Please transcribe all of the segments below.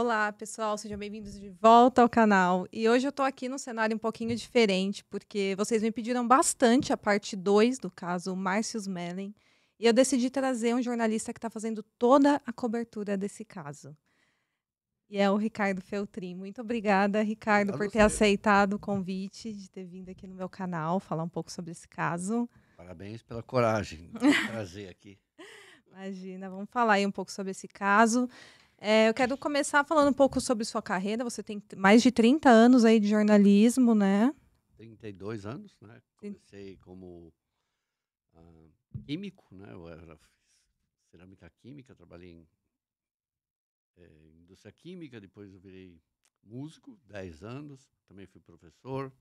Olá, pessoal, sejam bem-vindos de volta ao canal. E hoje eu tô aqui num cenário um pouquinho diferente, porque vocês me pediram bastante a parte 2 do caso Márcio Mellen, e eu decidi trazer um jornalista que está fazendo toda a cobertura desse caso. E é o Ricardo Feltrim. Muito obrigada, Ricardo, Obrigado por ter aceitado o convite de ter vindo aqui no meu canal falar um pouco sobre esse caso. Parabéns pela coragem de trazer aqui. Imagina, vamos falar aí um pouco sobre esse caso. É, eu quero começar falando um pouco sobre sua carreira. Você tem mais de 30 anos aí de jornalismo, né? 32 anos, né? Comecei como uh, químico, né? Eu era cerâmica química, trabalhei em é, indústria química, depois eu virei músico, 10 anos, também fui professor,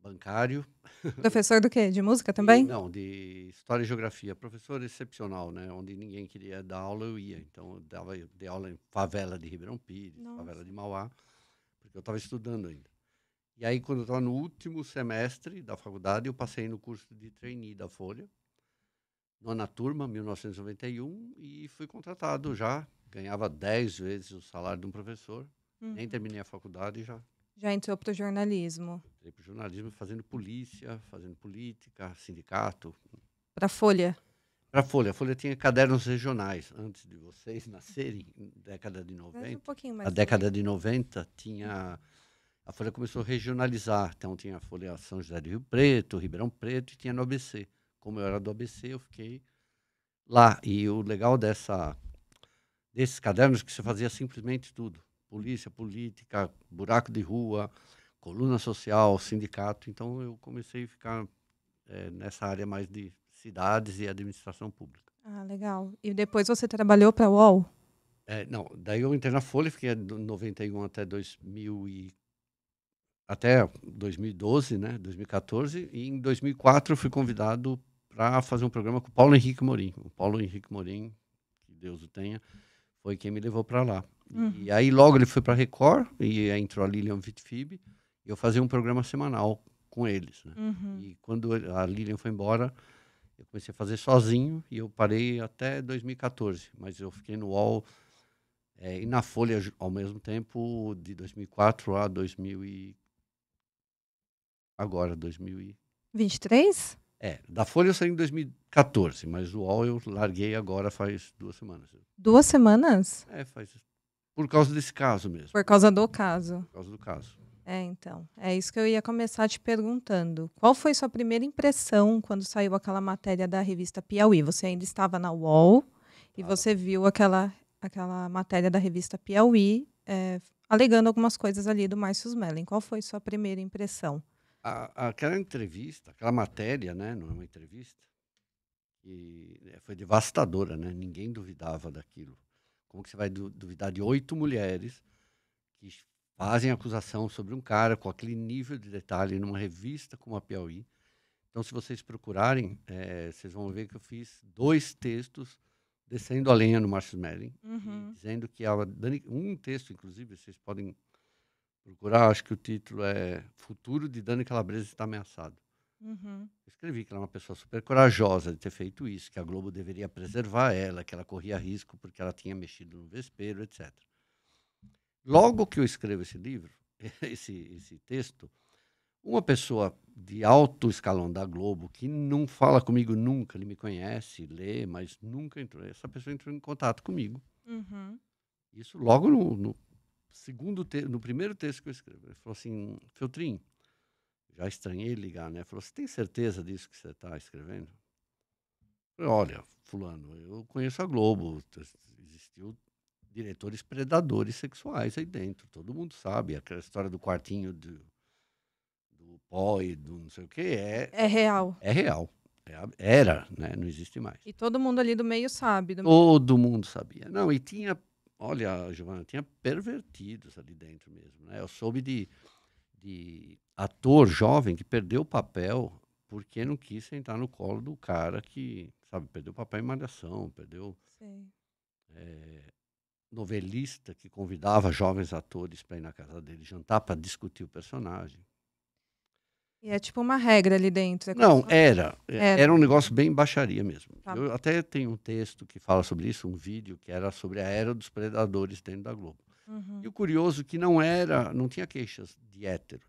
bancário. Professor do quê? De música também? E, não, de história e geografia. Professor excepcional, né? Onde ninguém queria dar aula, eu ia. Então, eu dava eu dei aula em favela de Ribeirão Pires, Nossa. favela de Mauá, porque eu estava estudando ainda. E aí, quando eu estava no último semestre da faculdade, eu passei no curso de trainee da Folha, nona turma, 1991, e fui contratado já. Ganhava 10 vezes o salário de um professor. Uhum. Nem terminei a faculdade e já já entrou para o jornalismo. Entrei para o jornalismo fazendo polícia, fazendo política, sindicato. Para a Folha? Para a Folha. A Folha tinha cadernos regionais. Antes de vocês nascerem, década de 90. Um pouquinho mais a década de 90 tinha. A Folha começou a regionalizar. Então tinha a Folha São José do Rio Preto, Ribeirão Preto e tinha no ABC. Como eu era do ABC, eu fiquei lá. E o legal dessa, desses cadernos é que você fazia simplesmente tudo polícia, política, buraco de rua, coluna social, sindicato. Então eu comecei a ficar é, nessa área mais de cidades e administração pública. Ah, legal. E depois você trabalhou para a UOL? É, não, daí eu entrei na Folha, fiquei de 91 até 2000 e, até 2012, né, 2014, e em 2004 eu fui convidado para fazer um programa com o Paulo Henrique Morim. O Paulo Henrique Morim, que Deus o tenha, foi quem me levou para lá. Uhum. E aí logo ele foi para Record e entrou a Lilian Vitfib. Eu fazia um programa semanal com eles. Né? Uhum. E quando a Lilian foi embora, eu comecei a fazer sozinho e eu parei até 2014. Mas eu fiquei no UOL é, e na Folha ao mesmo tempo de 2004 a 2000 e... agora 2023. É, da Folha eu saí em 2014, mas o UOL eu larguei agora faz duas semanas. Duas semanas? É, faz por causa desse caso mesmo. Por causa do caso. Por causa do caso. É, então. É isso que eu ia começar te perguntando. Qual foi sua primeira impressão quando saiu aquela matéria da revista Piauí? Você ainda estava na UOL e você viu aquela, aquela matéria da revista Piauí é, alegando algumas coisas ali do Márcio Mellen. Qual foi sua primeira impressão? A, aquela entrevista, aquela matéria, né? Não é uma entrevista. E é, foi devastadora, né? Ninguém duvidava daquilo. Como que você vai duvidar de oito mulheres que fazem acusação sobre um cara com aquele nível de detalhe numa revista como a Piauí? Então, se vocês procurarem, é, vocês vão ver que eu fiz dois textos descendo a lenha no Márcio Smelling, uhum. dizendo que é a Dani, um texto, inclusive, vocês podem procurar, acho que o título é Futuro de Dani Calabresa está ameaçado. Uhum. Eu escrevi que ela é uma pessoa super corajosa de ter feito isso, que a Globo deveria preservar ela, que ela corria risco porque ela tinha mexido no vespeiro, etc. Logo que eu escrevo esse livro, esse, esse texto, uma pessoa de alto escalão da Globo, que não fala comigo nunca, ele me conhece, lê, mas nunca entrou. Essa pessoa entrou em contato comigo. Uhum. Isso logo no, no segundo te no primeiro texto que eu escrevo. Ele falou assim: Feltrin, já estranhei ligar, né? Falou: Você tem certeza disso que você está escrevendo? Falei, Olha, Fulano, eu conheço a Globo, existiu diretores predadores sexuais aí dentro, todo mundo sabe. Aquela história do quartinho do, do pó e do não sei o que é. É real. É real. É era, né? Não existe mais. E todo mundo ali do meio sabe. Do todo meio. mundo sabia. Não, e tinha, olha, Giovana, tinha pervertidos ali dentro mesmo, né? Eu soube de de ator jovem que perdeu o papel porque não quis sentar no colo do cara que, sabe, perdeu o papel em Malhação, perdeu. É, novelista que convidava jovens atores para ir na casa dele jantar para discutir o personagem. E é tipo uma regra ali dentro. É não, era, é, era, era. um negócio bem baixaria mesmo. Tá. Eu até tenho um texto que fala sobre isso, um vídeo que era sobre a era dos predadores dentro da Globo. Uhum. E o curioso que não era, não tinha queixas de héteros.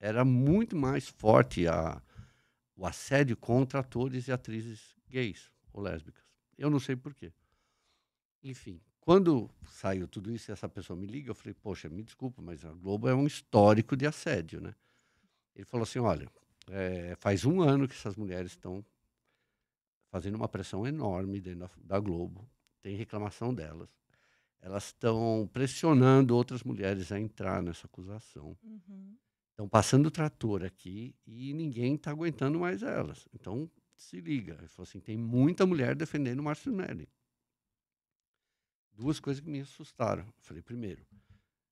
Era muito mais forte a, o assédio contra atores e atrizes gays ou lésbicas. Eu não sei porquê. Enfim, quando saiu tudo isso, essa pessoa me liga, eu falei, poxa, me desculpa, mas a Globo é um histórico de assédio, né? Ele falou assim, olha, é, faz um ano que essas mulheres estão fazendo uma pressão enorme dentro da, da Globo, tem reclamação delas elas estão pressionando outras mulheres a entrar nessa acusação. Uhum. Estão passando o trator aqui e ninguém está aguentando mais elas. Então, se liga. Ele falou assim, tem muita mulher defendendo o Márcio Nelly. Duas coisas que me assustaram. Eu falei, primeiro,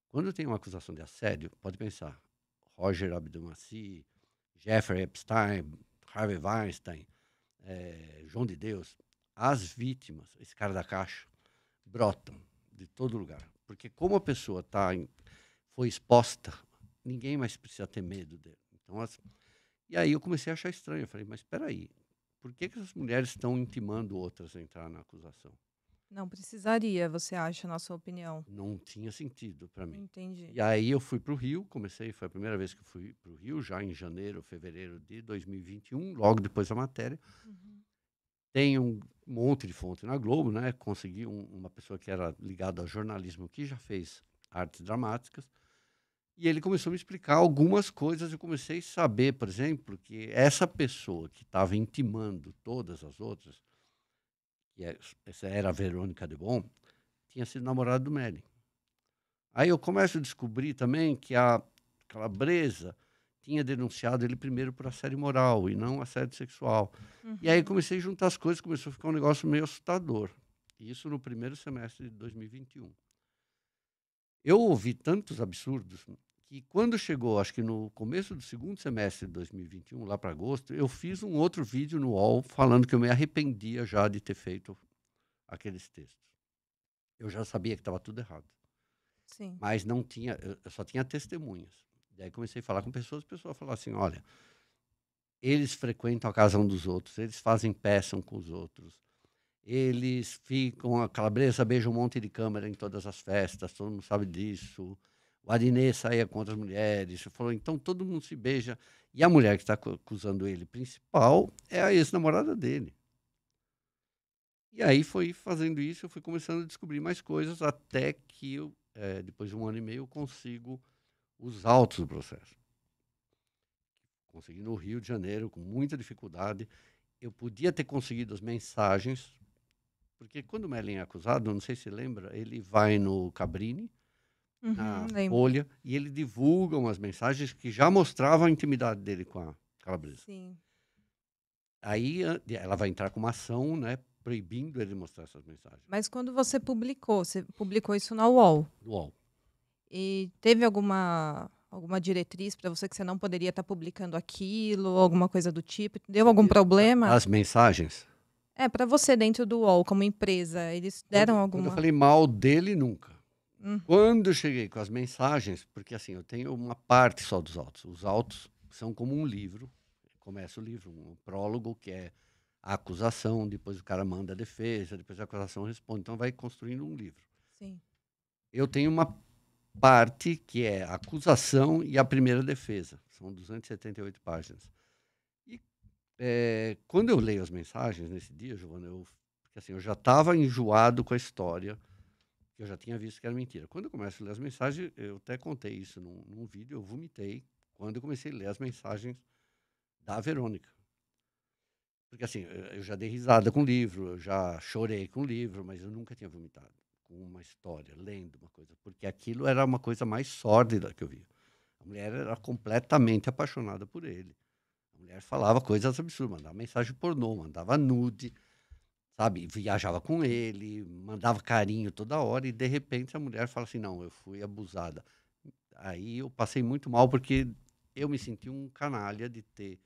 quando tem uma acusação de assédio, pode pensar, Roger Abdelmaci, Jeffrey Epstein, Harvey Weinstein, é, João de Deus, as vítimas, esse cara da caixa, brotam de todo lugar. Porque como a pessoa tá, foi exposta, ninguém mais precisa ter medo dele. Então, as, e aí eu comecei a achar estranho. Eu falei, mas espera aí, por que, que essas mulheres estão intimando outras a entrar na acusação? Não precisaria, você acha, na sua opinião? Não tinha sentido para mim. Entendi. E aí eu fui para o Rio, comecei, foi a primeira vez que eu fui para o Rio, já em janeiro, fevereiro de 2021, logo depois da matéria. Uhum. Tem um, um monte de fonte na Globo, né? Consegui um, uma pessoa que era ligada a jornalismo, que já fez artes dramáticas, e ele começou a me explicar algumas coisas. Eu comecei a saber, por exemplo, que essa pessoa que estava intimando todas as outras, que é, essa era a Verônica de Bon, tinha sido namorada do Melly. Aí eu começo a descobrir também que a Calabresa tinha denunciado ele primeiro por assédio moral e não assédio sexual. Uhum. E aí uhum. comecei a juntar as coisas, começou a ficar um negócio meio assustador. Isso no primeiro semestre de 2021. Eu ouvi tantos absurdos que quando chegou, acho que no começo do segundo semestre de 2021, lá para agosto, eu fiz um outro vídeo no UOL falando que eu me arrependia já de ter feito aqueles textos. Eu já sabia que estava tudo errado. Sim. Mas não tinha, eu só tinha testemunhas. Daí comecei a falar com pessoas, pessoas falaram assim, olha, eles frequentam a casa um dos outros, eles fazem peça um com os outros, eles ficam, a Calabresa beija um monte de câmera em todas as festas, todo mundo sabe disso. O Adinê saia com outras mulheres, falou, então todo mundo se beija. E a mulher que está acusando ele principal é a ex-namorada dele. E aí foi fazendo isso, eu fui começando a descobrir mais coisas até que eu, é, depois de um ano e meio, eu consigo os autos do processo. Consegui no Rio de Janeiro, com muita dificuldade. Eu podia ter conseguido as mensagens, porque quando o Merlin é acusado, não sei se lembra, ele vai no Cabrini, uhum, na lembro. Folha, e ele divulga umas mensagens que já mostravam a intimidade dele com a Calabresa. Sim. Aí ela vai entrar com uma ação, né, proibindo ele mostrar essas mensagens. Mas quando você publicou, você publicou isso na UOL? UOL. E teve alguma alguma diretriz para você que você não poderia estar tá publicando aquilo, alguma coisa do tipo? Deu algum problema? As mensagens? É, para você dentro do UOL, como empresa, eles deram quando, alguma... Quando eu falei mal dele, nunca. Hum. Quando eu cheguei com as mensagens, porque assim, eu tenho uma parte só dos autos. Os autos são como um livro, começa o livro, um prólogo que é a acusação, depois o cara manda a defesa, depois a acusação responde, então vai construindo um livro. Sim. Eu tenho uma parte que é a acusação e a primeira defesa. São 278 páginas. E é, quando eu leio as mensagens nesse dia, Giovana, eu, assim, eu já estava enjoado com a história, eu já tinha visto que era mentira. Quando eu começo a ler as mensagens, eu até contei isso num, num vídeo, eu vomitei quando eu comecei a ler as mensagens da Verônica. Porque assim, eu já dei risada com o livro, eu já chorei com o livro, mas eu nunca tinha vomitado com uma história, lendo uma coisa, porque aquilo era uma coisa mais sórdida que eu via. A mulher era completamente apaixonada por ele. A mulher falava coisas absurdas, mandava mensagem pornô, mandava nude, sabe? Viajava com ele, mandava carinho toda hora e de repente a mulher fala assim: "Não, eu fui abusada". Aí eu passei muito mal porque eu me senti um canalha de ter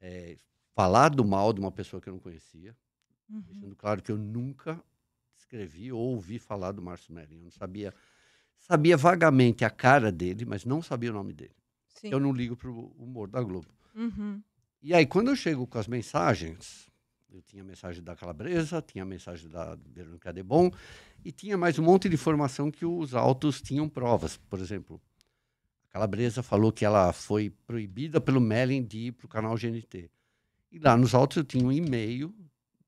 é, falado mal de uma pessoa que eu não conhecia, uhum. deixando claro que eu nunca escrevi ou ouvi falar do Márcio Merinho. Eu não sabia, sabia vagamente a cara dele, mas não sabia o nome dele. Sim. Eu não ligo para o humor da Globo. Uhum. E aí, quando eu chego com as mensagens, eu tinha a mensagem da Calabresa, tinha a mensagem da Verônica Debon, e tinha mais um monte de informação que os autos tinham provas. Por exemplo, a Calabresa falou que ela foi proibida pelo Mellen de ir para o canal GNT. E lá nos autos eu tinha um e-mail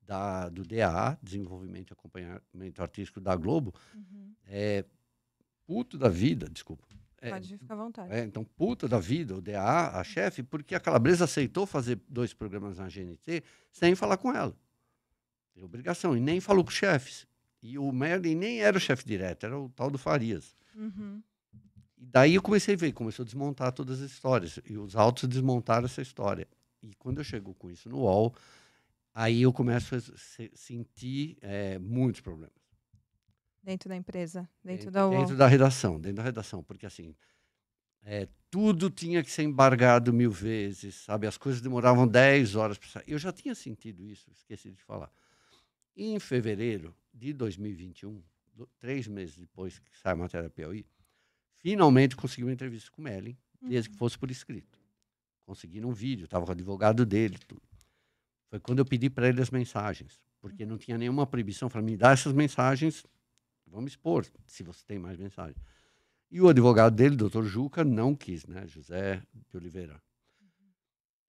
da, do DA, Desenvolvimento e Acompanhamento Artístico da Globo, uhum. é puto da vida, desculpa. É, Pode ficar à vontade. É, então, puta da vida, o DA, a uhum. chefe, porque a Calabresa aceitou fazer dois programas na GNT sem falar com ela. Tem é obrigação. E nem falou com os chefes. E o Merlin nem era o chefe direto, era o tal do Farias. Uhum. E daí eu comecei a ver, começou a desmontar todas as histórias. E os autos desmontaram essa história. E quando eu chego com isso no UOL, aí eu começo a se, sentir é, muitos problemas. Dentro da empresa, dentro, dentro da UOL. Dentro da redação, dentro da redação, porque assim, é, tudo tinha que ser embargado mil vezes, sabe? As coisas demoravam 10 horas para sair. Eu já tinha sentido isso, esqueci de falar. E em fevereiro de 2021, do, três meses depois que sai a matéria Piauí, finalmente consegui uma entrevista com o Mellen, desde uhum. que fosse por escrito. Consegui num vídeo, estava com o advogado dele, tudo. Foi quando eu pedi para ele as mensagens, porque não uhum. tinha nenhuma proibição para me dar essas mensagens. Vamos expor, se você tem mais mensagens. E o advogado dele, doutor Juca, não quis, né? José de Oliveira. Uhum.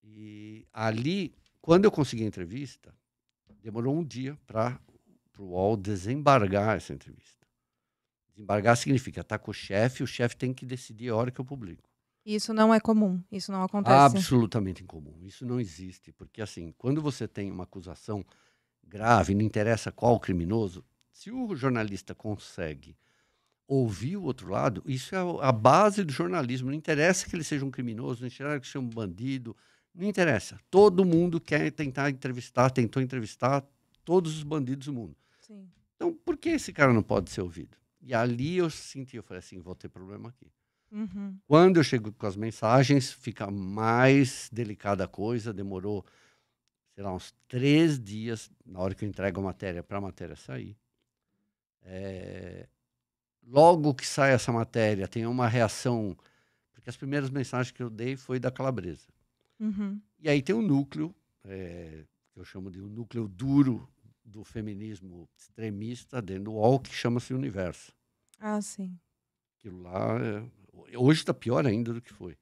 E ali, quando eu consegui a entrevista, demorou um dia para o UOL desembargar essa entrevista. Desembargar significa estar tá com o chefe, o chefe tem que decidir a hora que eu publico. Isso não é comum, isso não acontece. Absolutamente incomum, isso não existe, porque assim, quando você tem uma acusação grave, não interessa qual criminoso, se o jornalista consegue ouvir o outro lado, isso é a base do jornalismo. Não interessa que ele seja um criminoso, não interessa que seja um bandido, não interessa. Todo mundo quer tentar entrevistar, tentou entrevistar todos os bandidos do mundo. Sim. Então, por que esse cara não pode ser ouvido? E ali eu senti, eu falei assim, vou ter problema aqui. Uhum. Quando eu chego com as mensagens, fica mais delicada a coisa. Demorou, sei lá, uns três dias na hora que eu entrego a matéria para a matéria sair. É... Logo que sai essa matéria, tem uma reação. Porque as primeiras mensagens que eu dei foi da calabresa. Uhum. E aí tem um núcleo, é, que eu chamo de um núcleo duro do feminismo extremista dentro do UOL, que chama-se Universo. Ah, sim. Aquilo lá é Hoje está pior ainda do que foi.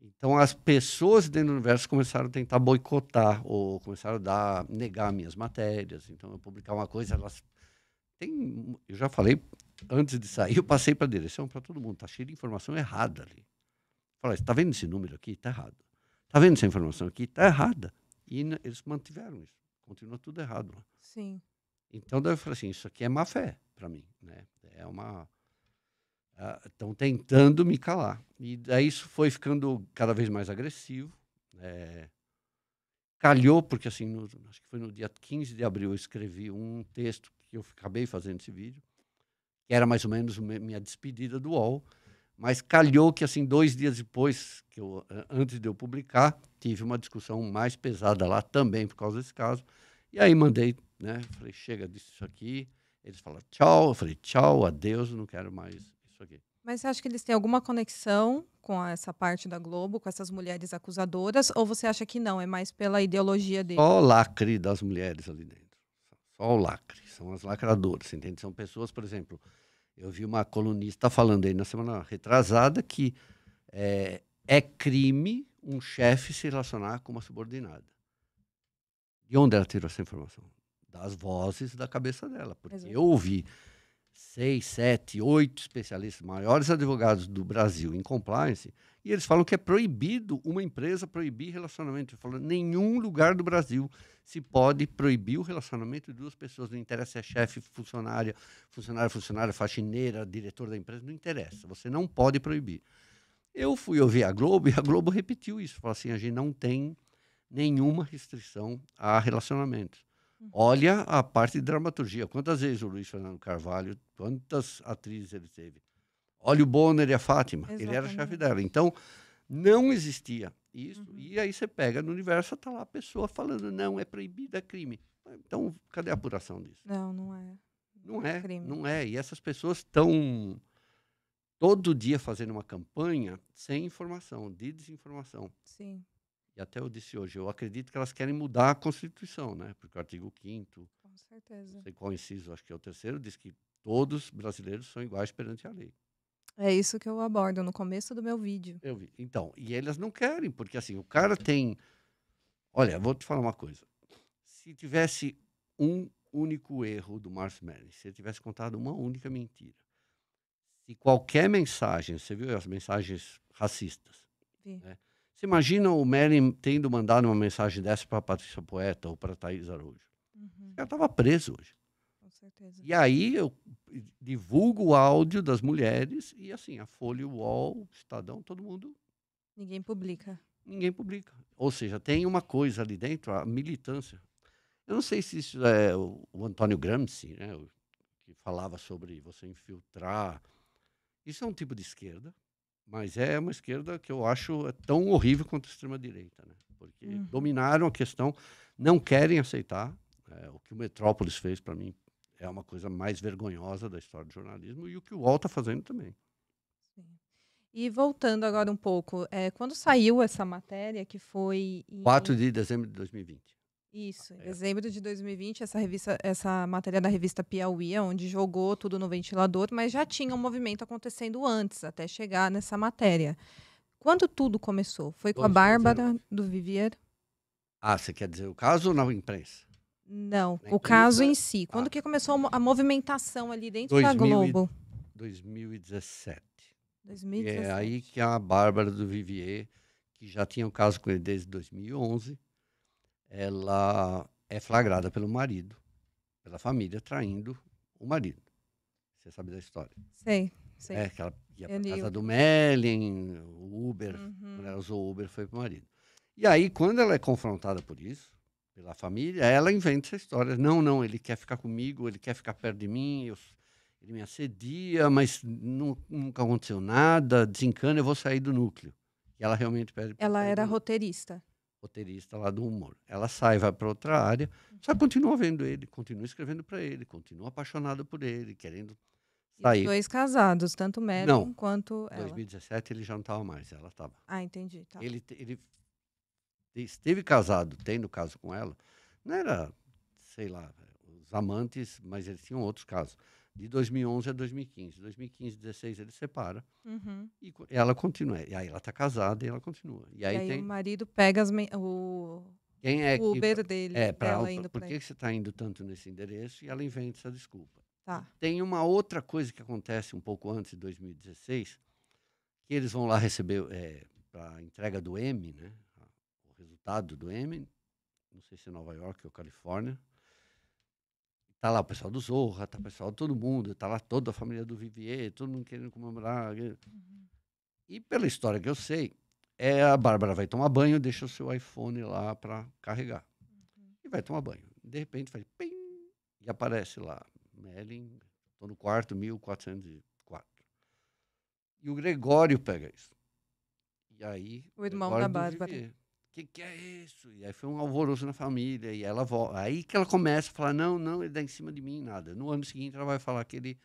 Então as pessoas dentro do universo começaram a tentar boicotar ou começaram a dar, negar minhas matérias. Então eu publicar uma coisa, elas tem, eu já falei antes de sair, eu passei para a direção para todo mundo, tá cheio de informação errada ali. Falei, está vendo esse número aqui? Está errado. Está vendo essa informação aqui? Está errada. E eles mantiveram isso. Continua tudo errado lá. Sim. Então daí eu falei assim, isso aqui é má fé para mim, né? É uma ah, estão tentando me calar. E daí isso foi ficando cada vez mais agressivo. É, calhou, porque assim, no, acho que foi no dia 15 de abril, eu escrevi um texto que eu acabei fazendo esse vídeo, que era mais ou menos minha despedida do UOL. Mas calhou que, assim, dois dias depois, que eu, antes de eu publicar, tive uma discussão mais pesada lá também por causa desse caso. E aí mandei, né? Falei, chega disso aqui. Eles falaram tchau. Eu falei, tchau, adeus, não quero mais isso aqui. Mas você acha que eles têm alguma conexão com essa parte da Globo, com essas mulheres acusadoras, ou você acha que não? É mais pela ideologia dele? Só o lacre das mulheres ali dentro. Só o lacre. São as lacradoras, entende? São pessoas, por exemplo, eu vi uma colunista falando aí na semana retrasada que é, é crime um chefe se relacionar com uma subordinada. De onde ela tirou essa informação? Das vozes da cabeça dela. Porque Exatamente. eu ouvi seis, sete, oito especialistas, maiores advogados do Brasil em compliance, e eles falam que é proibido uma empresa proibir relacionamento. eu falo nenhum lugar do Brasil se pode proibir o relacionamento de duas pessoas. Não interessa se é chefe, funcionária, funcionário, funcionária, faxineira, diretor da empresa, não interessa. Você não pode proibir. Eu fui ouvir a Globo e a Globo repetiu isso. Falou assim: a gente não tem nenhuma restrição a relacionamentos. Olha a parte de dramaturgia. Quantas vezes o Luiz Fernando Carvalho, quantas atrizes ele teve. Olha o Bonner e a Fátima. Exatamente. Ele era a chefe dela. Então, não existia isso. Uhum. E aí você pega no universo, tá lá a pessoa falando, não, é proibida é crime. Então, cadê a apuração disso? Não, não é. Não, não é, crime. não é. E essas pessoas estão todo dia fazendo uma campanha sem informação, de desinformação. Sim e até eu disse hoje, eu acredito que elas querem mudar a Constituição, né? Porque o artigo 5 Com certeza. Não sei qual inciso, acho que é o terceiro, diz que todos brasileiros são iguais perante a lei. É isso que eu abordo no começo do meu vídeo. Eu vi. Então, e elas não querem, porque assim, o cara tem. Olha, vou te falar uma coisa. Se tivesse um único erro do Márcio Menes, se ele tivesse contado uma única mentira, se qualquer mensagem, você viu as mensagens racistas, Né? Você imagina o Merlin tendo mandado uma mensagem dessa para Patrícia Poeta ou para Thaís Araújo? Uhum. Ela estava presa hoje. Com certeza. E aí eu divulgo o áudio das mulheres e assim, a Folha, o UOL, Estadão, todo mundo. Ninguém publica. Ninguém publica. Ou seja, tem uma coisa ali dentro, a militância. Eu não sei se isso é o, o Antônio Gramsci, né, que falava sobre você infiltrar. Isso é um tipo de esquerda. Mas é uma esquerda que eu acho tão horrível quanto a extrema-direita, né? Porque uhum. dominaram a questão, não querem aceitar. É, o que o Metrópolis fez, para mim, é uma coisa mais vergonhosa da história do jornalismo e o que o UOL está fazendo também. E voltando agora um pouco, é, quando saiu essa matéria, que foi. Em... 4 de dezembro de 2020. Isso, em é. dezembro de 2020, essa revista, essa matéria da revista Piauí, é onde jogou tudo no ventilador, mas já tinha um movimento acontecendo antes, até chegar nessa matéria. Quando tudo começou? Foi com a Bárbara do Vivier? Ah, você quer dizer o caso ou na imprensa? Não, na o caso em si. Ah. Quando ah. que começou a movimentação ali dentro 2000 da Globo? 2017. 2017. E é aí que a Bárbara do Vivier, que já tinha um caso com ele desde 2011, ela é flagrada pelo marido, pela família, traindo o marido. Você sabe da história? Sei, sei. É, que ela ia para casa do Mellen, o Uber, uhum. quando né, ela usou o Uber, foi pro marido. E aí, quando ela é confrontada por isso, pela família, ela inventa essa história. Não, não, ele quer ficar comigo, ele quer ficar perto de mim, eu, ele me assedia, mas não, nunca aconteceu nada, desencana, eu vou sair do núcleo. E ela realmente perde. Ela era roteirista roteirista lá do humor. Ela sai, vai para outra área, uhum. só continua vendo ele, continua escrevendo para ele, continua apaixonada por ele, querendo sair. E dois casados, tanto Megan quanto ela. Em 2017 ele já não estava mais, ela estava. Ah, entendi. Tá. Ele, ele esteve casado, tem no caso com ela, não era, sei lá, os amantes, mas eles tinham outros casos de 2011 a 2015. 2015, 16 ele separa uhum. e ela continua. E aí ela está casada e ela continua. E aí, e aí tem... o marido pega o quem é o Uber que, dele. É por que, que você está indo tanto nesse endereço? E ela inventa essa desculpa. Tá. Tem uma outra coisa que acontece um pouco antes de 2016 que eles vão lá receber é, para entrega do M, né? O resultado do M, não sei se é Nova York ou Califórnia. Tá lá o pessoal do Zorra, tá o pessoal todo mundo, tá lá toda a família do Vivier, todo mundo querendo comemorar. Uhum. E pela história que eu sei, é a Bárbara vai tomar banho, deixa o seu iPhone lá para carregar. Uhum. E vai tomar banho. De repente faz pim, e aparece lá, Melin, tô no quarto, 1404. E o Gregório pega isso. E aí. O irmão Gregório da Bárbara que, que é isso? E aí foi um alvoroço na família. E ela volta. Aí que ela começa a falar: não, não, ele dá em cima de mim, nada. No ano seguinte, ela vai falar que ele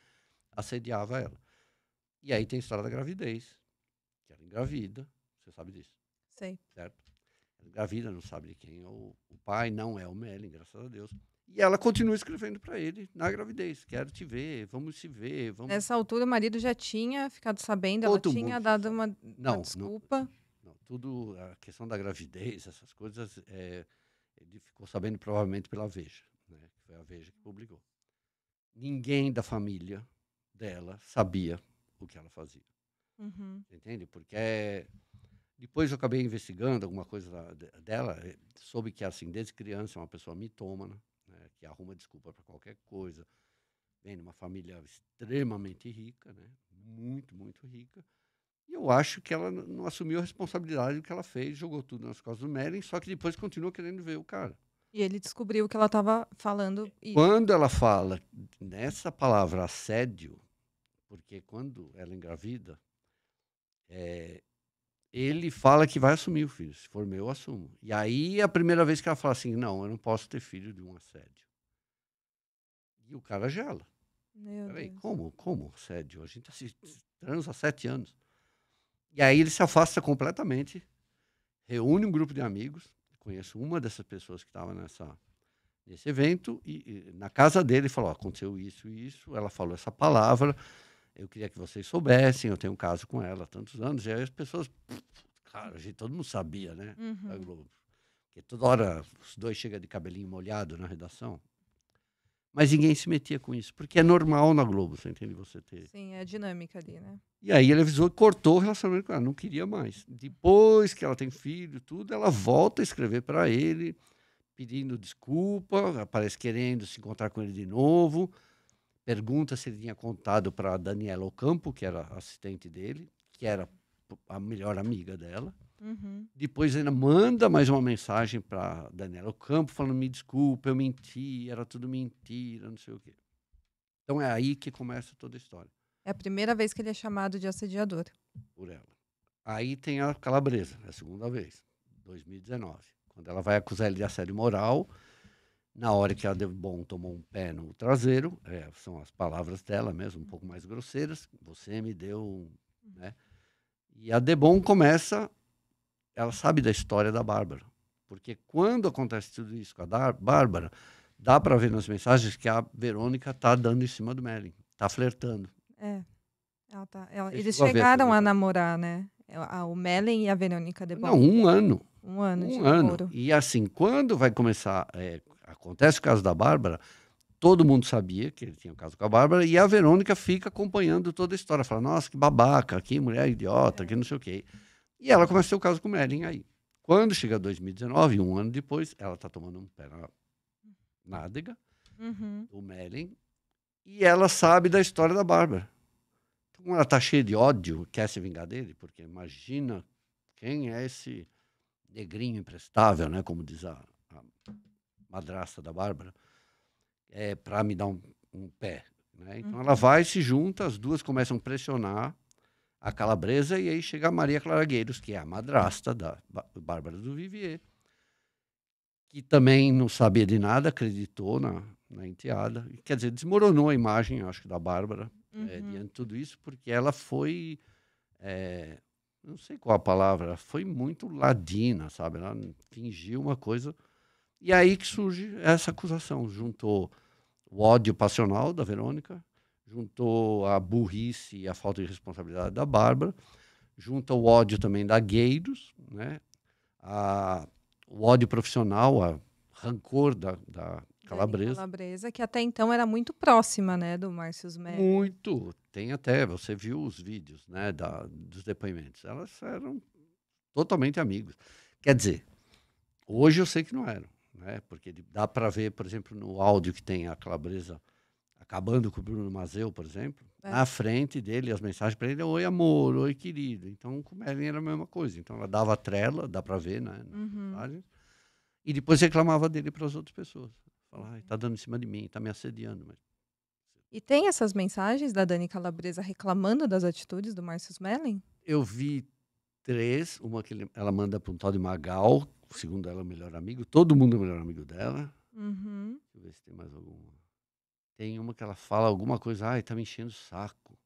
assediava ela. E aí tem a história da gravidez. Que ela engravida, você sabe disso. Sei. Certo? Ela engravida, não sabe de quem é o, o pai, não é o Melling, graças a Deus. E ela continua escrevendo para ele na gravidez. Quero te ver, vamos se ver. Vamos... Nessa altura, o marido já tinha ficado sabendo, Todo ela tinha dado uma, não, uma desculpa. Não, tudo, a questão da gravidez, essas coisas, é, ele ficou sabendo provavelmente pela Veja, né? que foi a Veja que publicou. Ninguém da família dela sabia o que ela fazia. Uhum. Entende? Porque é... depois eu acabei investigando alguma coisa da, dela, é, soube que assim, desde criança é uma pessoa mitômana, né? que arruma desculpa para qualquer coisa. Vem de uma família extremamente rica, né? muito, muito rica e eu acho que ela não assumiu a responsabilidade do que ela fez, jogou tudo nas costas do Meren, só que depois continuou querendo ver o cara. E ele descobriu que ela estava falando. E... Quando ela fala nessa palavra assédio, porque quando ela engravida, é, ele fala que vai assumir o filho. Se for meu, eu assumo. E aí é a primeira vez que ela fala assim: não, eu não posso ter filho de um assédio. E o cara gela. Meu Peraí, Deus. como? Como assédio? A gente tá se transa há sete anos. E aí ele se afasta completamente, reúne um grupo de amigos. Conheço uma dessas pessoas que estava nessa nesse evento e, e, na casa dele falou: aconteceu isso e isso. Ela falou essa palavra. Eu queria que vocês soubessem. Eu tenho um caso com ela há tantos anos. E aí as pessoas, cara, a gente, todo mundo sabia, né? Uhum. Porque toda hora os dois chegam de cabelinho molhado na redação. Mas ninguém se metia com isso, porque é normal na Globo, você entende? Você ter. Sim, é a dinâmica ali, né? E aí ele avisou, cortou o relacionamento com ela, não queria mais. Depois que ela tem filho, tudo, ela volta a escrever para ele, pedindo desculpa, aparece querendo se encontrar com ele de novo, pergunta se ele tinha contado para Daniela Ocampo, que era assistente dele, que era a melhor amiga dela. Uhum. Depois ainda manda mais uma mensagem para Daniela Ocampo falando: me desculpa, eu menti, era tudo mentira, não sei o quê. Então é aí que começa toda a história. É a primeira vez que ele é chamado de assediador. Por ela. Aí tem a calabresa, é a segunda vez, 2019, quando ela vai acusar ele de assédio moral. Na hora que a Debon tomou um pé no traseiro, é, são as palavras dela mesmo, um pouco mais grosseiras, você me deu, né? E a Debon começa ela sabe da história da Bárbara. Porque quando acontece tudo isso com a Bárbara, dá para ver nas mensagens que a Verônica tá dando em cima do Merlin, tá flertando. É. Ela tá, ela, eles chegaram a, a namorar, né? O Melen e a Verônica de Não, um ano. Um ano um de ano. namoro. E assim, quando vai começar... É, acontece o caso da Bárbara, todo mundo sabia que ele tinha o um caso com a Bárbara, e a Verônica fica acompanhando toda a história. Fala, nossa, que babaca, que mulher idiota, é. que não sei o quê. E ela começou o caso com Merlin aí. Quando chega 2019, um ano depois, ela está tomando um pé na nádega, uhum. o Merlin, e ela sabe da história da Bárbara. Então, ela está cheia de ódio, quer se vingar dele, porque imagina quem é esse negrinho imprestável, né? como diz a, a madrasta da Bárbara, é, para me dar um, um pé. Né? Então, uhum. ela vai, se junta, as duas começam a pressionar a Calabresa, e aí chega a Maria Claragueiros, que é a madrasta da Bárbara do Vivier, que também não sabia de nada, acreditou na, na enteada. Quer dizer, desmoronou a imagem, acho que, da Bárbara eh, uhum. é, diante de tudo isso, porque ela foi. É, não sei qual a palavra, foi muito ladina, sabe? Ela fingiu uma coisa. E aí que surge essa acusação. Juntou o ódio passional da Verônica juntou a burrice e a falta de responsabilidade da Bárbara, junta o ódio também da Gueiros, né? A, o ódio profissional, a rancor da, da Calabresa. Calabresa, que até então era muito próxima, né, do Márcio Melo. Muito. Tem até, você viu os vídeos, né, da, dos depoimentos. Elas eram totalmente amigos. Quer dizer, hoje eu sei que não eram, né, porque dá para ver, por exemplo, no áudio que tem a Calabresa acabando com o Bruno Mazeu, por exemplo, é. na frente dele, as mensagens para ele, oi amor, oi querido. Então, com Merlin era a mesma coisa. Então, ela dava trela, dá para ver, né? Uhum. e depois reclamava dele para as outras pessoas. Falar, está dando em cima de mim, está me assediando. Mas... E tem essas mensagens da Dani Calabresa reclamando das atitudes do Márcio Smelling? Eu vi três. Uma que ele, ela manda para um tal de Magal, segundo ela, o melhor amigo. Todo mundo é o melhor amigo dela. Uhum. Deixa eu ver se tem mais alguma. Tem uma que ela fala alguma coisa, ai, tá me enchendo o saco.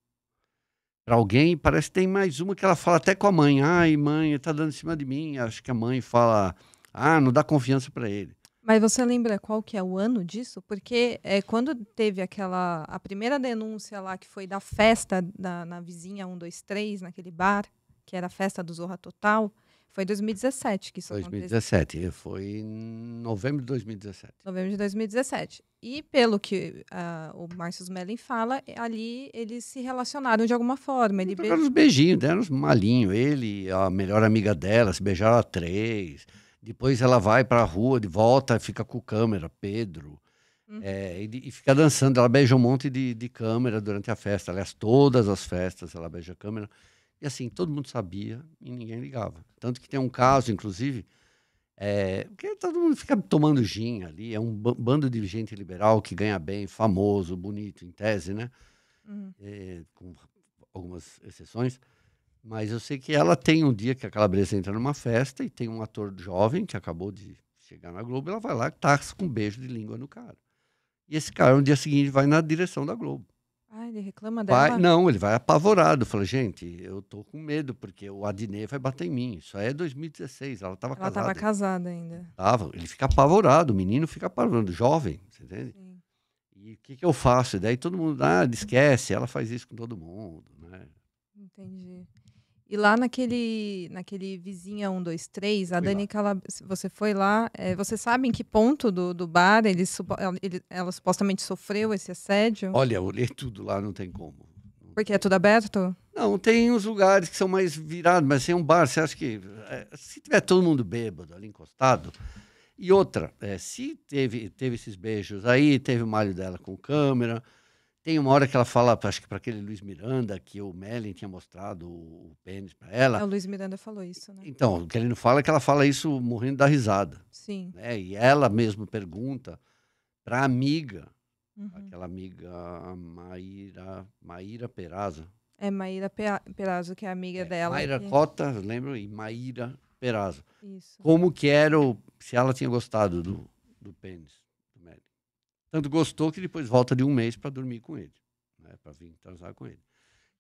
Pra alguém, parece que tem mais uma que ela fala até com a mãe, ai, mãe, tá dando em cima de mim. Acho que a mãe fala, ah, não dá confiança para ele. Mas você lembra qual que é o ano disso? Porque é, quando teve aquela a primeira denúncia lá que foi da festa da, na vizinha 123, naquele bar, que era a festa do Zorra Total, foi em 2017 que isso 2017. aconteceu. 2017, é, foi em novembro de 2017. Novembro de 2017. E pelo que uh, o Márcio Mellin fala, é, ali eles se relacionaram de alguma forma. Ele beijou uns beijinhos, deram uns malinhos. Ele, a melhor amiga dela, se beijaram a três. Depois ela vai para a rua, de volta, fica com câmera, Pedro. Uhum. É, e, e, fica dançando. Ela beija um monte de, de câmera durante a festa. Aliás, todas as festas ela beija câmera. E assim, todo mundo sabia e ninguém ligava. Tanto que tem um caso, inclusive, é, eh, porque todo mundo fica tomando gin ali, é um bando de gente liberal que ganha bem, famoso, bonito, em tese, né? Uhum. É, com algumas exceções. Mas eu sei que ela tem um dia que a Calabresa entra numa festa e tem um ator jovem que acabou de chegar na Globo, ela vai lá, taxa com um beijo de língua no cara. E esse cara, no dia seguinte, vai na direção da Globo. Ah, ele reclama dela? Vai, não, ele vai apavorado. Fala, gente, eu tô com medo, porque o Adnet vai bater em mim. Isso aí é 2016, ela estava casada. Ela estava casada ainda. Tava. Ele fica apavorado, o menino fica apavorado, jovem, você entende? Sim. E o que, que eu faço? E daí todo mundo, ah, esquece, ela faz isso com todo mundo, né? Entendi. E lá naquele, naquele Vizinha 123, a Dani Calab... Você foi lá. É, você sabe em que ponto do, do bar ele, ele, ela supostamente sofreu esse assédio? Olha, eu olhei tudo lá, não tem como. Porque é tudo aberto? Não, tem uns lugares que são mais virados, mas tem um bar, você acha que. É, se tiver todo mundo bêbado ali encostado. E outra, é, se teve, teve esses beijos aí, teve o malho dela com câmera tem uma hora que ela fala, acho que para aquele Luiz Miranda, que o Mellen tinha mostrado o pênis para ela. É, o Luiz Miranda falou isso, né? Então, o que ele não fala é que ela fala isso morrendo da risada. Sim. Né? E ela mesma pergunta para a amiga, uhum. aquela amiga Maíra, Maíra Peraza. É Maíra Peraza, que é amiga é, dela. Maíra que... Cota, lembro, e Maíra Peraza. Isso. Como que era, o, se ela tinha gostado do, do pênis. Tanto gostou que depois volta de um mês para dormir com ele, né? para vir transar com ele.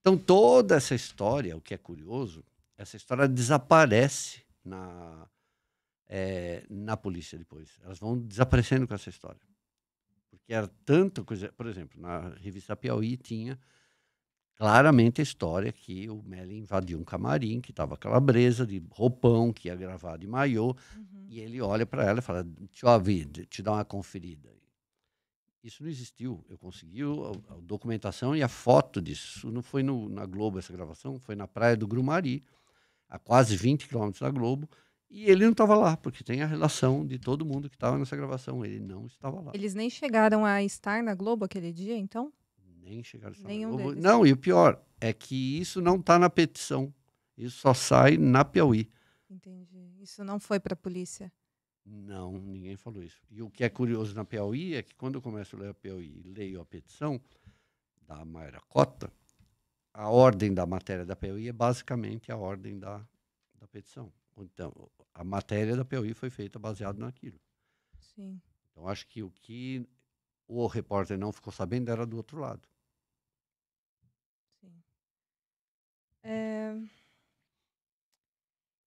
Então, toda essa história, o que é curioso, essa história desaparece na, é, na polícia depois. Elas vão desaparecendo com essa história. Porque era tanta coisa. Por exemplo, na revista Piauí tinha claramente a história que o Melly invadiu um camarim, que estava calabresa, de roupão, que ia gravar de maiô. Uhum. E ele olha para ela e fala: Deixa eu te dar uma conferida. Isso não existiu. Eu consegui a, a documentação e a foto disso. Não foi no, na Globo essa gravação, foi na Praia do Grumari, a quase 20 quilômetros da Globo. E ele não estava lá, porque tem a relação de todo mundo que estava nessa gravação. Ele não estava lá. Eles nem chegaram a estar na Globo aquele dia, então? Nem chegaram a estar Nenhum na Globo. Deles. Não, e o pior é que isso não está na petição. Isso só sai na Piauí. Entendi. Isso não foi para a polícia. Não, ninguém falou isso. E o que é curioso na Piauí é que quando eu começo a ler a Piauí e leio a petição da Mayra Cota, a ordem da matéria da Piauí é basicamente a ordem da, da petição. Então, a matéria da Piauí foi feita baseada naquilo. Sim. Então, acho que o que o repórter não ficou sabendo era do outro lado. Sim. É...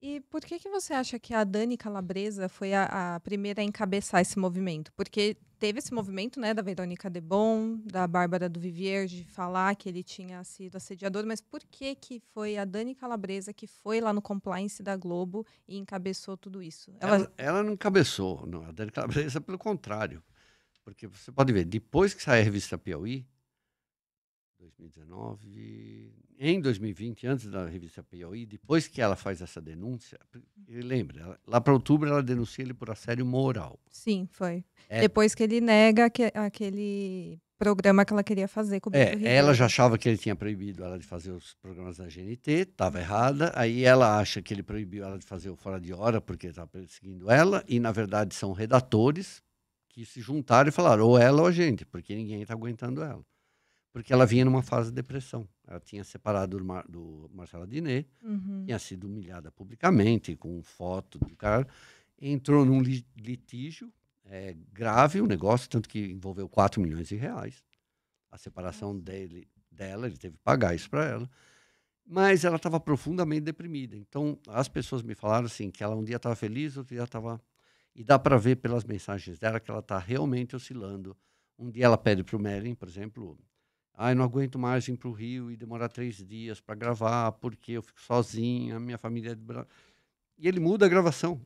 E por que, que você acha que a Dani Calabresa foi a, a primeira a encabeçar esse movimento? Porque teve esse movimento né, da Verônica Debon, da Bárbara do Vivier, de falar que ele tinha sido assediador, mas por que, que foi a Dani Calabresa que foi lá no compliance da Globo e encabeçou tudo isso? Ela, ela, ela não encabeçou, não. a Dani Calabresa, pelo contrário. Porque você pode ver, depois que sai a revista Piauí, 2019, em 2020, antes da revista Piauí, depois que ela faz essa denúncia, lembra, lá para outubro ela denuncia ele por assédio moral. Sim, foi. É, depois que ele nega que, aquele programa que ela queria fazer com o é, Ela já achava que ele tinha proibido ela de fazer os programas da GNT, estava errada. Aí ela acha que ele proibiu ela de fazer o Fora de Hora porque estava perseguindo ela. E, na verdade, são redatores que se juntaram e falaram ou ela ou a gente, porque ninguém está aguentando ela porque ela vinha numa fase de depressão. Ela tinha separado do, Mar, do Marcelo Diné, uhum. tinha sido humilhada publicamente, com foto do cara, entrou num litígio é, grave o negócio, tanto que envolveu 4 milhões de reais. A separação dele, dela, ele teve que pagar isso para ela. Mas ela estava profundamente deprimida. Então, as pessoas me falaram assim, que ela um dia estava feliz, outro dia estava... E dá para ver pelas mensagens dela que ela está realmente oscilando. Um dia ela pede para o Merlin, por exemplo, Ai, não aguento mais ir para o Rio e demorar três dias para gravar, porque eu fico sozinho, a minha família é de... E ele muda a gravação.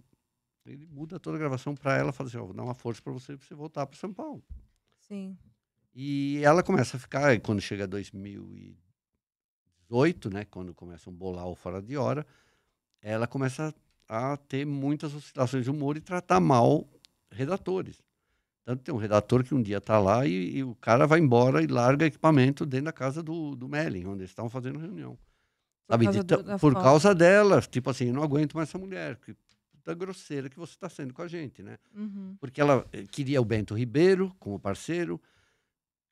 Ele muda toda a gravação para ela, fala assim, oh, vou dar uma força para você, para você voltar para São Paulo. Sim. E ela começa a ficar, quando chega 2018, né, quando começa um bolar Fora de Hora, ela começa a ter muitas oscilações de humor e tratar mal redatores. Tanto tem um redator que um dia está lá e, e, o cara vai embora e larga equipamento dentro da casa do, do Melling, onde eles estavam fazendo reunião. Por, sabe, causa, de, causa dela, tipo assim, não aguento mais essa mulher, que puta grosseira que você está sendo com a gente, né? Uhum. Porque ela eh, queria o Bento Ribeiro como parceiro,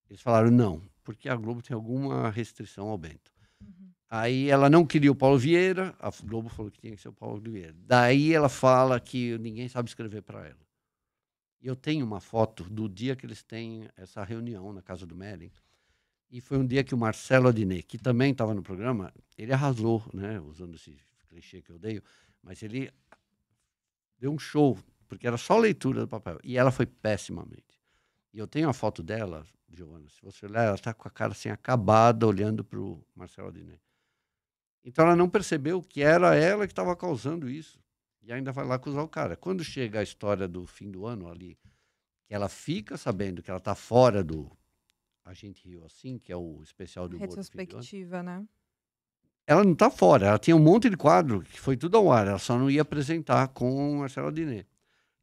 eles falaram não, porque a Globo tem alguma restrição ao Bento. Uhum. Aí ela não queria o Paulo Vieira, a Globo falou que tinha que ser o Paulo Vieira. Daí ela fala que ninguém sabe escrever para ela eu tenho uma foto do dia que eles têm essa reunião na casa do Mering. E foi um dia que o Marcelo Adnet, que também estava no programa, ele arrasou, né? Usando esse clichê que eu odeio, mas ele deu um show, porque era só leitura do papel. E ela foi pessimamente. E eu tenho a foto dela, Giovana, se você olhar, ela está com a cara assim acabada, olhando para o Marcelo Adnet. Então ela não percebeu que era ela que estava causando isso. E ainda vai lá acusar o cara. Quando chega a história do fim do ano ali, que ela fica sabendo que ela está fora do A gente riu assim, que é o especial do Retrospectiva, do né? Ela não está fora, ela tinha um monte de quadro que foi tudo ao ar, ela só não ia apresentar com Marcelo Diné.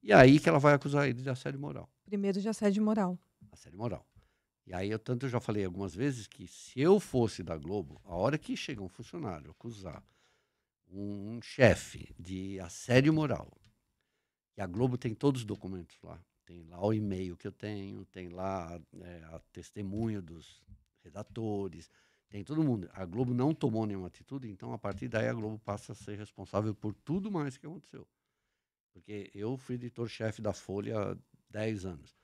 E aí que ela vai acusar ele de assédio moral. Primeiro de assédio moral. Assédio moral. E aí, eu tanto eu já falei algumas vezes que se eu fosse da Globo, a hora que chega um funcionário acusar um, chefe de assédio moral, e a Globo tem todos os documentos lá. Tem lá o e-mail que eu tenho, tem lá é, a testemunha dos redatores, tem todo mundo. A Globo não tomou nenhuma atitude, então a partir daí a Globo passa a ser responsável por tudo mais que aconteceu. Porque eu fui editor-chefe da Folha há 10 anos.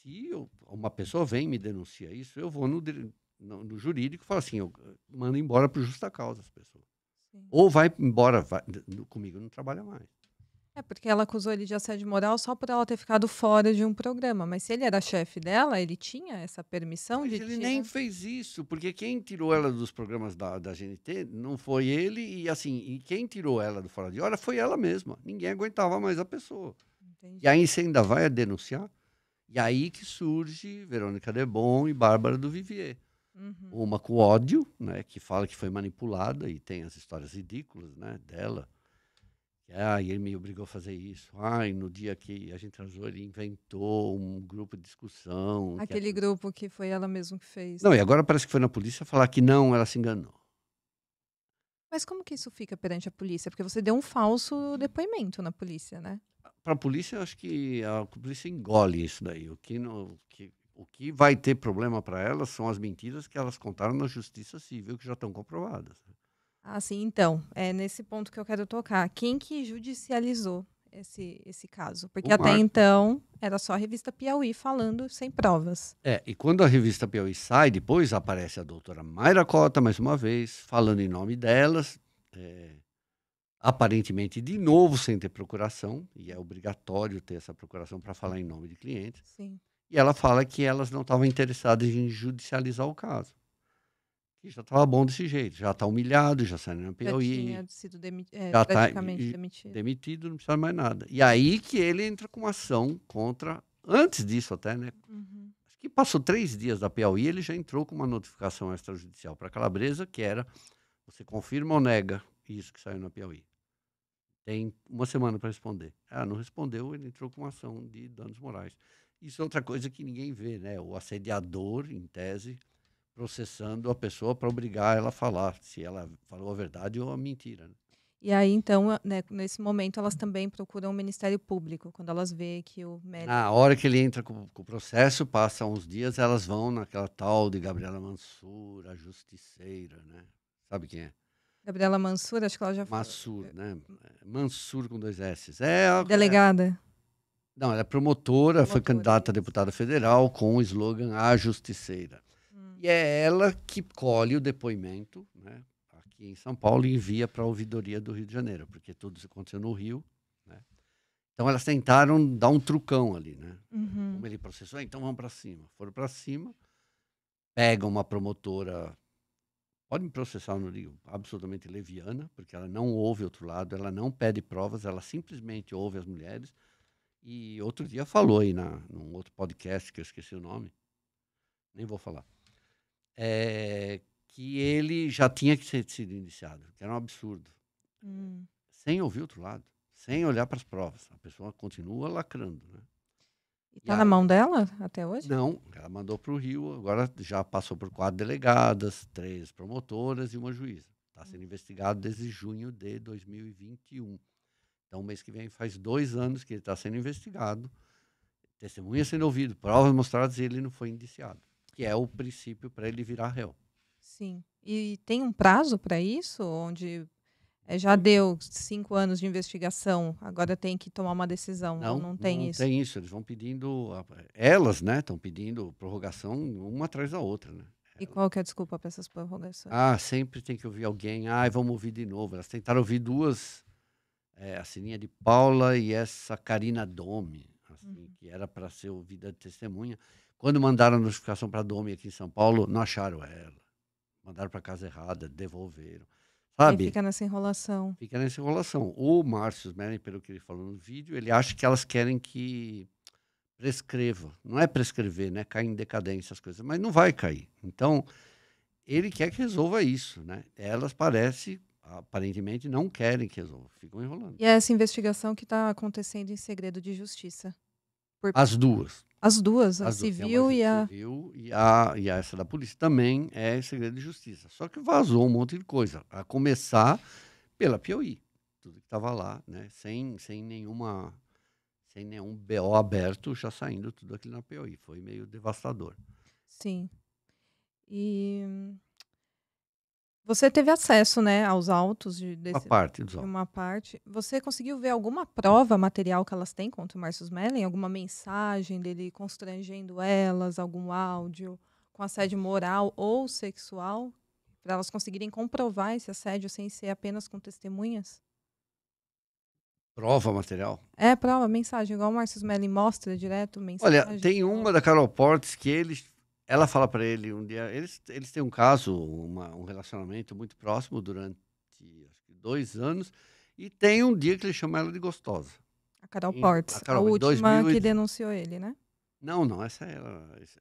Se eu, uma pessoa vem e me denuncia isso, eu vou no, no, no jurídico e falo assim: eu mando embora por justa causa as pessoas. Ou vai embora, vai, comigo não trabalha mais. É, porque ela acusou ele de assédio moral só por ela ter ficado fora de um programa. Mas se ele era chefe dela, ele tinha essa permissão Mas de. Ele nem fez isso, porque quem tirou ela dos programas da, da GNT não foi ele, e assim, e quem tirou ela do Fora de Hora foi ela mesma. Ninguém aguentava mais a pessoa. Entendi. E aí você ainda vai denunciar? E aí que surge Verônica Debon e Bárbara do Vivier. Uhum. Uma com ódio, né, que fala que foi manipulada e tem as histórias ridículas né, dela. Ah, ele me obrigou a fazer isso. Ai, no dia que a gente transou, ele inventou um grupo de discussão. Aquele que... grupo que foi ela mesma que fez. Não, e agora parece que foi na polícia falar que não, ela se enganou. Mas como que isso fica perante a polícia? Porque você deu um falso depoimento na polícia, né? Para a polícia, eu acho que a polícia engole isso daí. O que, no, que o que vai ter problema para elas são as mentiras que elas contaram na justiça civil, que já estão comprovadas. Ah, sim, então, é nesse ponto que eu quero tocar. Quem que judicializou esse, esse caso? Porque o até Marco. então era só a revista Piauí falando sem provas. É, e quando a revista Piauí sai, depois aparece a doutora Mayra Cota, mais uma vez, falando em nome delas, é, aparentemente de novo sem ter procuração, e é obrigatório ter essa procuração para falar em nome de clientes. Sim. E ela fala que elas não estavam interessadas em judicializar o caso. Que já estava bom desse jeito, já está humilhado, já saiu na Piauí. Já tinha sido demi é, já tá praticamente tá, demitido. Demitido, não precisa mais nada. E aí que ele entra com uma ação contra, antes disso até, né? Uhum. Acho que passou três dias da Piauí, ele já entrou com uma notificação extrajudicial para Calabresa, que era você confirma ou nega isso que saiu na Piauí? Tem uma semana para responder. Ah, não respondeu, ele entrou com uma ação de danos morais. Isso é outra coisa que ninguém vê, né? O assediador, em tese, processando a pessoa para obrigar ela a falar se ela falou a verdade ou a mentira. Né? E aí, então, né, nesse momento, elas também procuram o Ministério Público, quando elas veem que o médico... Na hora que ele entra com, com o processo, passa uns dias, elas vão naquela tal de Gabriela Mansur, a justiceira, né? Sabe quem é? Gabriela Mansur, acho que ela já foi. Mansur, é, né? Mansur com dois S. É, a, Delegada. Não, ela é promotora, promotora foi candidata a deputada federal com o slogan A Justiceira. Hum. E é ela que colhe o depoimento né, aqui em São Paulo e envia para a ouvidoria do Rio de Janeiro, porque tudo isso aconteceu no Rio. Né? Então elas tentaram dar um trucão ali, né? Uhum. Como ele processou, ah, então vamos para cima. Foram para cima, pegam uma promotora pode me processar no livro absolutamente leviana, porque ela não ouve outro lado, ela não pede provas, ela simplesmente ouve as mulheres. E outro dia falou aí na, num outro podcast, que eu esqueci o nome, nem vou falar, é, que ele já tinha que ser sido indiciado, que era um absurdo. Hum. Sem ouvir outro lado, sem olhar para as provas. A pessoa continua lacrando. Né? E está na mão dela até hoje? Não, ela mandou para o Rio, agora já passou por quatro delegadas, três promotoras e uma juíza. Está sendo hum. investigado desde junho de 2021. Então, mês que vem faz dois anos que ele está sendo investigado, testemunha sendo ouvido, provas mostradas e ele não foi indiciado, que é o princípio para ele virar réu. Sim. E tem um prazo para isso, onde eh, já deu cinco anos de investigação, agora tem que tomar uma decisão. Não, não tem não isso. Não tem isso. Eles vão pedindo, elas, né, estão pedindo prorrogação uma atrás da outra, né? E qual que é a desculpa para essas prorrogações? Ah, sempre tem que ouvir alguém. Ah, vamos ouvir de novo. Elas tentaram ouvir duas é, a Sininha de Paula e essa Karina Dome, assim, uhum. que era para ser ouvida de testemunha. Quando mandaram a notificação para a Dome aqui em São Paulo, não acharam ela. Mandaram para casa errada, devolveram. Sabe? E fica nessa enrolação. Fica nessa enrolação. O Márcio Meren, pelo que ele falou no vídeo, ele acha que elas querem que prescreva. Não é prescrever, né? cair em decadência as coisas, mas não vai cair. Então, ele quer que resolva isso, né? Elas parece aparentemente não querem que resolva, ficam enrolando. E é essa investigação que está acontecendo em segredo de justiça? Por... As duas. As duas, a As duas. civil, e a... civil e a. e a essa da polícia também é segredo de justiça. Só que vazou um monte de coisa, a começar pela Piauí, tudo que estava lá, né? sem, sem nenhuma. Sem nenhum BO aberto, já saindo tudo aquilo na Piauí. Foi meio devastador. Sim. E você teve acesso, né, aos autos de desse, uma parte dos autos. Uma parte. Você conseguiu ver alguma prova material que elas têm contra o Marcus Mellen? Alguma mensagem dele constrangendo elas, algum áudio com assédio moral ou sexual, para elas conseguirem comprovar esse assédio sem ser apenas com testemunhas? Prova material? É, prova, mensagem, igual o Marcus Mellen mostra direto, mensagem. Olha, tem uma da Carol Portes que eles ela fala para ele um dia, eles, eles têm um caso, uma, um relacionamento muito próximo durante dois anos, e tem um dia que ele chama ela de gostosa. A Carol em, Portes, a, Carol, a última que denunciou ele, né? Não, não, essa é,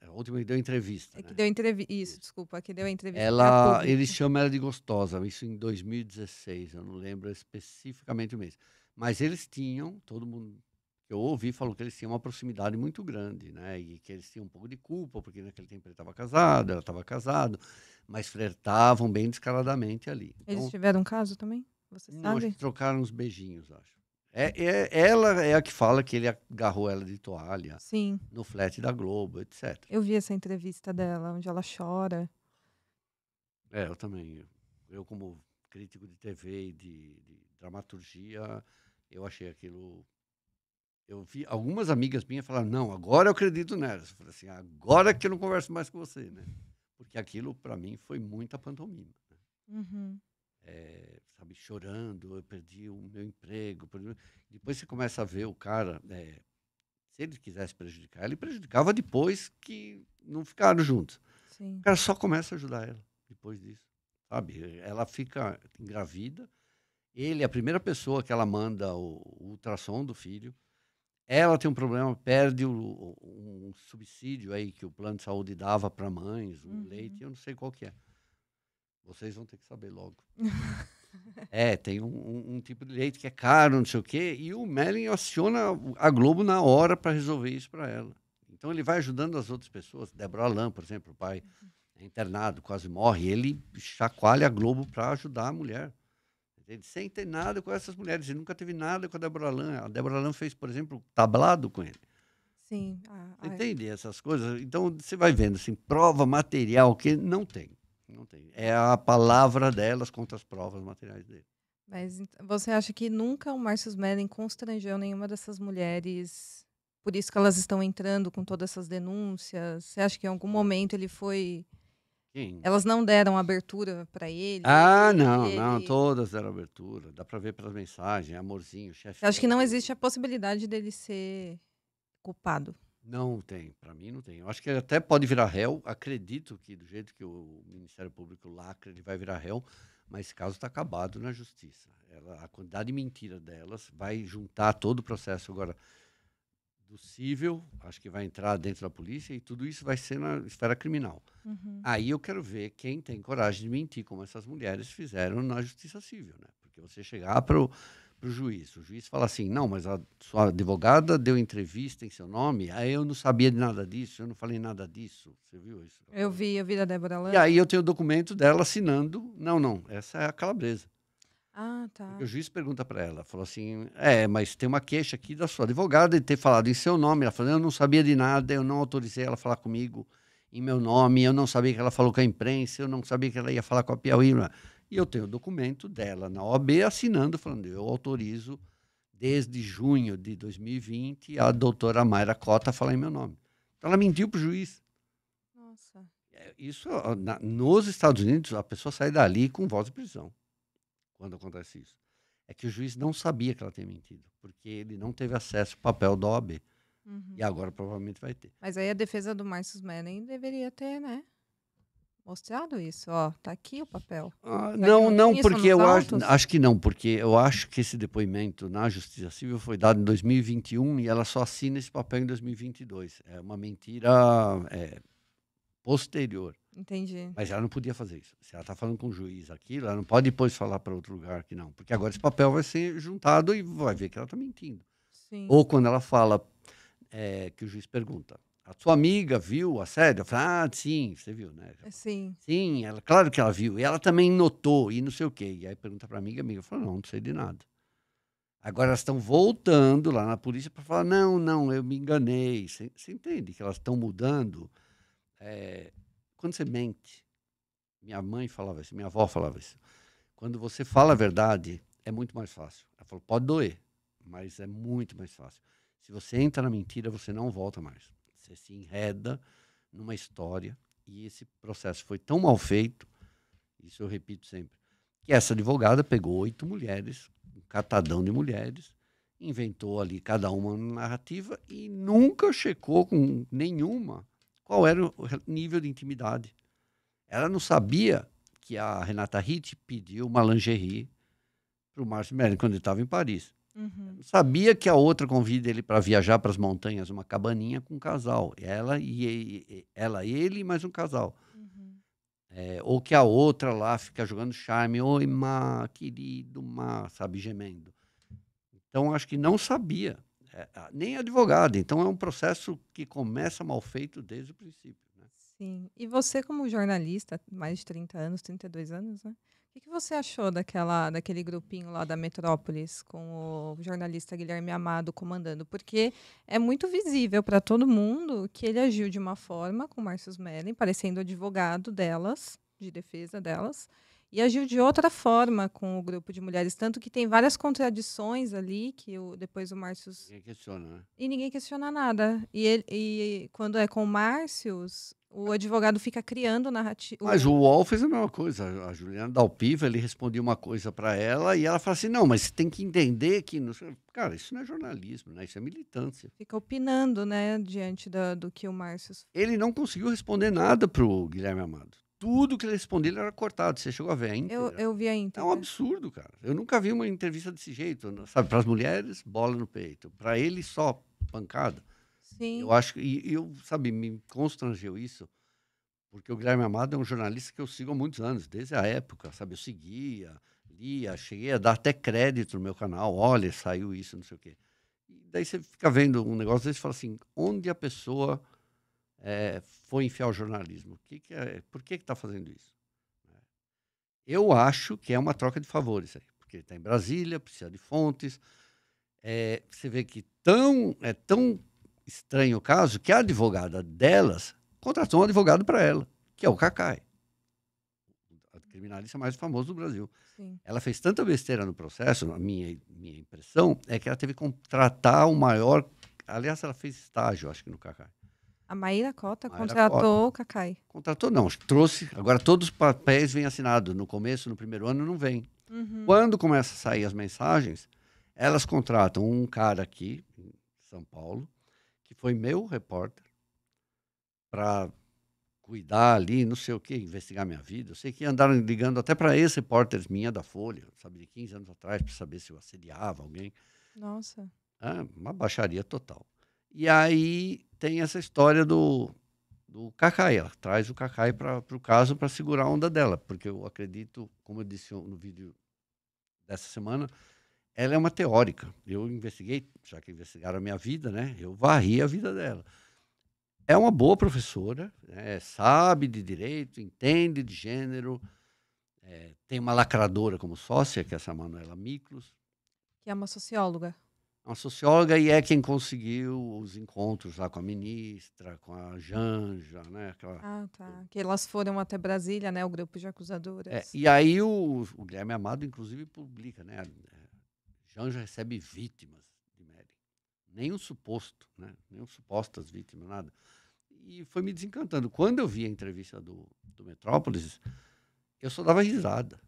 a última que deu entrevista. É que né? deu entrevista, isso, desculpa, que deu entrevista. Ela, ele chama ela de gostosa, isso em 2016, eu não lembro especificamente o mês. Mas eles tinham, todo mundo que eu ouvi falou que eles tinham uma proximidade muito grande, né? E que eles tinham um pouco de culpa, porque naquele tempo ele estava casado, ela estava casado, mas flertavam bem descaradamente ali. Então, eles tiveram um caso também? Você sabe? Eles trocaram uns beijinhos, acho. É, é, ela é a que fala que ele agarrou ela de toalha Sim. no flat da Globo, etc. Eu vi essa entrevista dela, onde ela chora. É, eu também. Eu, como crítico de TV e de, de dramaturgia, eu achei aquilo eu vi algumas amigas minhas falaram, não, agora eu acredito nelas. Eu falei assim, agora que eu não converso mais com você, né? Porque aquilo, para mim, foi muita pantomima. Né? Uhum. É, sabe, chorando, eu perdi o meu emprego. Perdi... Depois você começa a ver o cara, é, se ele quisesse prejudicar, ele prejudicava depois que não ficaram juntos. Sim. O cara só começa a ajudar ela depois disso, sabe? Ela fica engravida, ele é a primeira pessoa que ela manda o, o ultrassom do filho, ela tem um problema, perde o, o, um subsídio aí que o plano de saúde dava para mães, um uhum. leite, eu não sei qual que é. Vocês vão ter que saber logo. é, tem um, um, um, tipo de leite que é caro, não sei o quê, e o Merlin aciona a Globo na hora para resolver isso para ela. Então ele vai ajudando as outras pessoas. Débora Lam, por exemplo, o pai é internado, quase morre, ele chacoalha a Globo para ajudar a mulher. Ele sem ter nada com essas mulheres. Ele nunca teve nada com a Débora Lan. A Débora Lan fez, por exemplo, tablado com ele. Sim. Ah, você entende essas coisas? Então, você vai vendo, assim, prova material que não tem. Não tem. É a palavra delas contra as provas materiais dele. Mas você acha que nunca o Márcio Mellen constrangeu nenhuma dessas mulheres? Por isso que elas estão entrando com todas essas denúncias? Você acha que em algum momento ele foi quem? Elas não deram abertura para ele? Ah, não, ele... não, todas deram abertura. Dá para ver pelas mensagens, é amorzinho, chefe. Acho que não existe a possibilidade dele ser culpado. Não tem, para mim não tem. Eu acho que ele até pode virar réu, acredito que do jeito que o Ministério Público lacra, ele vai virar réu, mas esse caso está acabado na justiça. Ela, a quantidade de mentira delas vai juntar todo o processo agora do civil, acho que vai entrar dentro da polícia e tudo isso vai ser na esfera criminal. Uhum. Aí eu quero ver quem tem coragem de mentir, como essas mulheres fizeram na justiça civil, né? Porque você chegar para o juiz, o juiz fala assim, não, mas a sua advogada deu entrevista em seu nome, aí eu não sabia de nada disso, eu não falei nada disso, você viu isso? Eu vi, eu vi da Débora Lana. E aí eu tenho o documento dela assinando, não, não, essa é a calabresa. Ah, tá. o juiz pergunta para ela, falou assim: "É, mas tem uma queixa aqui da sua advogada de ter falado em seu nome". Ela falou: "Eu não sabia de nada, eu não autorizei ela a falar comigo em meu nome, eu não sabia que ela falou com a imprensa, eu não sabia que ela ia falar com a Piauí". E eu tenho o documento dela na OAB assinando falando: "Eu autorizo desde junho de 2020 a doutora Mayra Cota a falar em meu nome". Então ela mentiu pro juiz. Nossa. É, isso na, nos Estados Unidos a pessoa sai dali com voz de prisão quando acontece isso. É que o juiz não sabia que ela tinha mentido, porque ele não teve acesso ao papel da OAB. Uhum. E agora provavelmente vai ter. Mas aí a defesa do Marcus Manning deveria ter, né? Mostrado isso, ó, tá aqui o papel. Ah, não, não, não porque eu acho, acho que não, porque eu acho que esse depoimento na Justiça Civil foi dado em 2021 e ela só assina esse papel em 2022. É uma mentira é, posterior. Entendi. Mas ela não podia fazer isso. Se ela está falando com o juiz aqui, ela não pode depois falar para outro lugar que não. Porque agora esse papel vai ser juntado e vai ver que ela está mentindo. Sim. Ou quando ela fala, é, que o juiz pergunta, a sua amiga viu a série? Eu falo, ah, sim, você viu, né? É, sim. Sim, ela, claro que ela viu. E ela também notou e não sei o quê. E aí pergunta para a amiga, amiga, eu falo, não, não sei de nada. Agora elas estão voltando lá na polícia para falar, não, não, eu me enganei. Você entende que elas estão mudando? É, quando você mente, minha mãe falava isso, minha avó falava isso. Quando você fala a verdade, é muito mais fácil. Ela falou, pode doer, mas é muito mais fácil. Se você entra na mentira, você não volta mais. Você se enreda numa história e esse processo foi tão mal feito, isso eu repito sempre, que essa advogada pegou oito mulheres, um catadão de mulheres, inventou ali cada uma narrativa e nunca checou com nenhuma qual era o nível de intimidade. Ela não sabia que a Renata Hitt pediu uma lingerie para o Márcio Merlin quando ele estava em Paris. Uhum. Sabia que a outra convida ele para viajar para as montanhas, uma cabaninha com um casal. Ela e ela, ele mais um casal. Uhum. É, ou que a outra lá fica jogando charme, oi, Má, querido Má, sabe, gemendo. Então acho que não sabia é, nem advogado. Então é um processo que começa mal feito desde o princípio. Né? Sim. E você, como jornalista, mais de 30 anos, 32 anos, né? O que, você achou daquela, daquele grupinho lá da Metrópolis com o jornalista Guilherme Amado comandando? Porque é muito visível para todo mundo que ele agiu de uma forma com Márcio Mellen, parecendo advogado delas, de defesa delas, e agiu de outra forma com o grupo de mulheres. Tanto que tem várias contradições ali que o, depois o Márcio. Ninguém questiona, né? E ninguém questiona nada. E, ele, e quando é com o Márcio, o advogado fica criando narrativa. Mas o UOL fez a mesma coisa. A Juliana Dalpiva, ele respondia uma coisa para ela e ela fala assim: não, mas você tem que entender que. Cara, isso não é jornalismo, né? Isso é militância. Fica opinando, né, diante do que o Márcio. Ele não conseguiu responder nada para o Guilherme Amado tudo que ele respondia era cortado. Você chegou a ver, hein? Eu, eu vi a íntegra. É um absurdo, cara. Eu nunca vi uma entrevista desse jeito. Né? Sabe, para as mulheres, bola no peito. Para ele, só pancada. Sim. Eu acho que. E eu, sabe, me constrangeu isso, porque o Guilherme Amado é um jornalista que eu sigo há muitos anos, desde a época, sabe? Eu seguia, lia, cheguei a dar até crédito no meu canal. Olha, saiu isso, não sei o quê. E daí você fica vendo um negócio desse e fala assim: onde a pessoa é, foi enfiar o jornalismo? Que que é, por que está fazendo isso? É. Eu acho que é uma troca de favores aí, porque está em Brasília, precisa de fontes. É, você vê que tão, é tão estranho o caso que a advogada delas contratou um advogado para ela, que é o Cacai, o criminalista mais famoso do Brasil. Sim. Ela fez tanta besteira no processo, a minha, minha impressão é que ela teve que contratar o maior. Aliás, ela fez estágio, acho que no Cacai. A Maíra Cota Maíra contratou Cota. o Cacai. Contratou não, trouxe. Agora todos os papéis vêm assinados. No começo, no primeiro ano, não vem. Uhum. Quando começa a sair as mensagens, elas contratam um cara aqui em São Paulo, que foi meu repórter, para cuidar ali, não sei o que, investigar minha vida. Eu sei que andaram ligando até para esse repórter minha da Folha, sabe, de 15 anos atrás, para saber se eu assediava alguém. Nossa. É, uma baixaria total. E aí tem essa história do, do Cacai. Ela traz o Cacai para o caso para segurar a onda dela, porque eu acredito, como eu disse no vídeo dessa semana, ela é uma teórica. Eu investiguei, já que investigaram a minha vida, né? Eu varri a vida dela. É uma boa professora, né? sabe de direito, entende de gênero, é, tem uma lacradora como sócia, que é essa Manuela Miklos. Que é uma socióloga. É uma socióloga e é quem conseguiu os encontros lá com a ministra, com a Janja, né? Aquela... Ah, tá. Que elas foram até Brasília, né? O grupo de acusadoras. É, e aí o, o, Guilherme Amado, inclusive, publica, né? Eh, Janja recebe vítimas de Mary. Nenhum suposto, né? Nenhum supostas vítimas, nada. E foi me desencantando. Quando eu vi a entrevista do, do Metrópolis, eu só dava risada.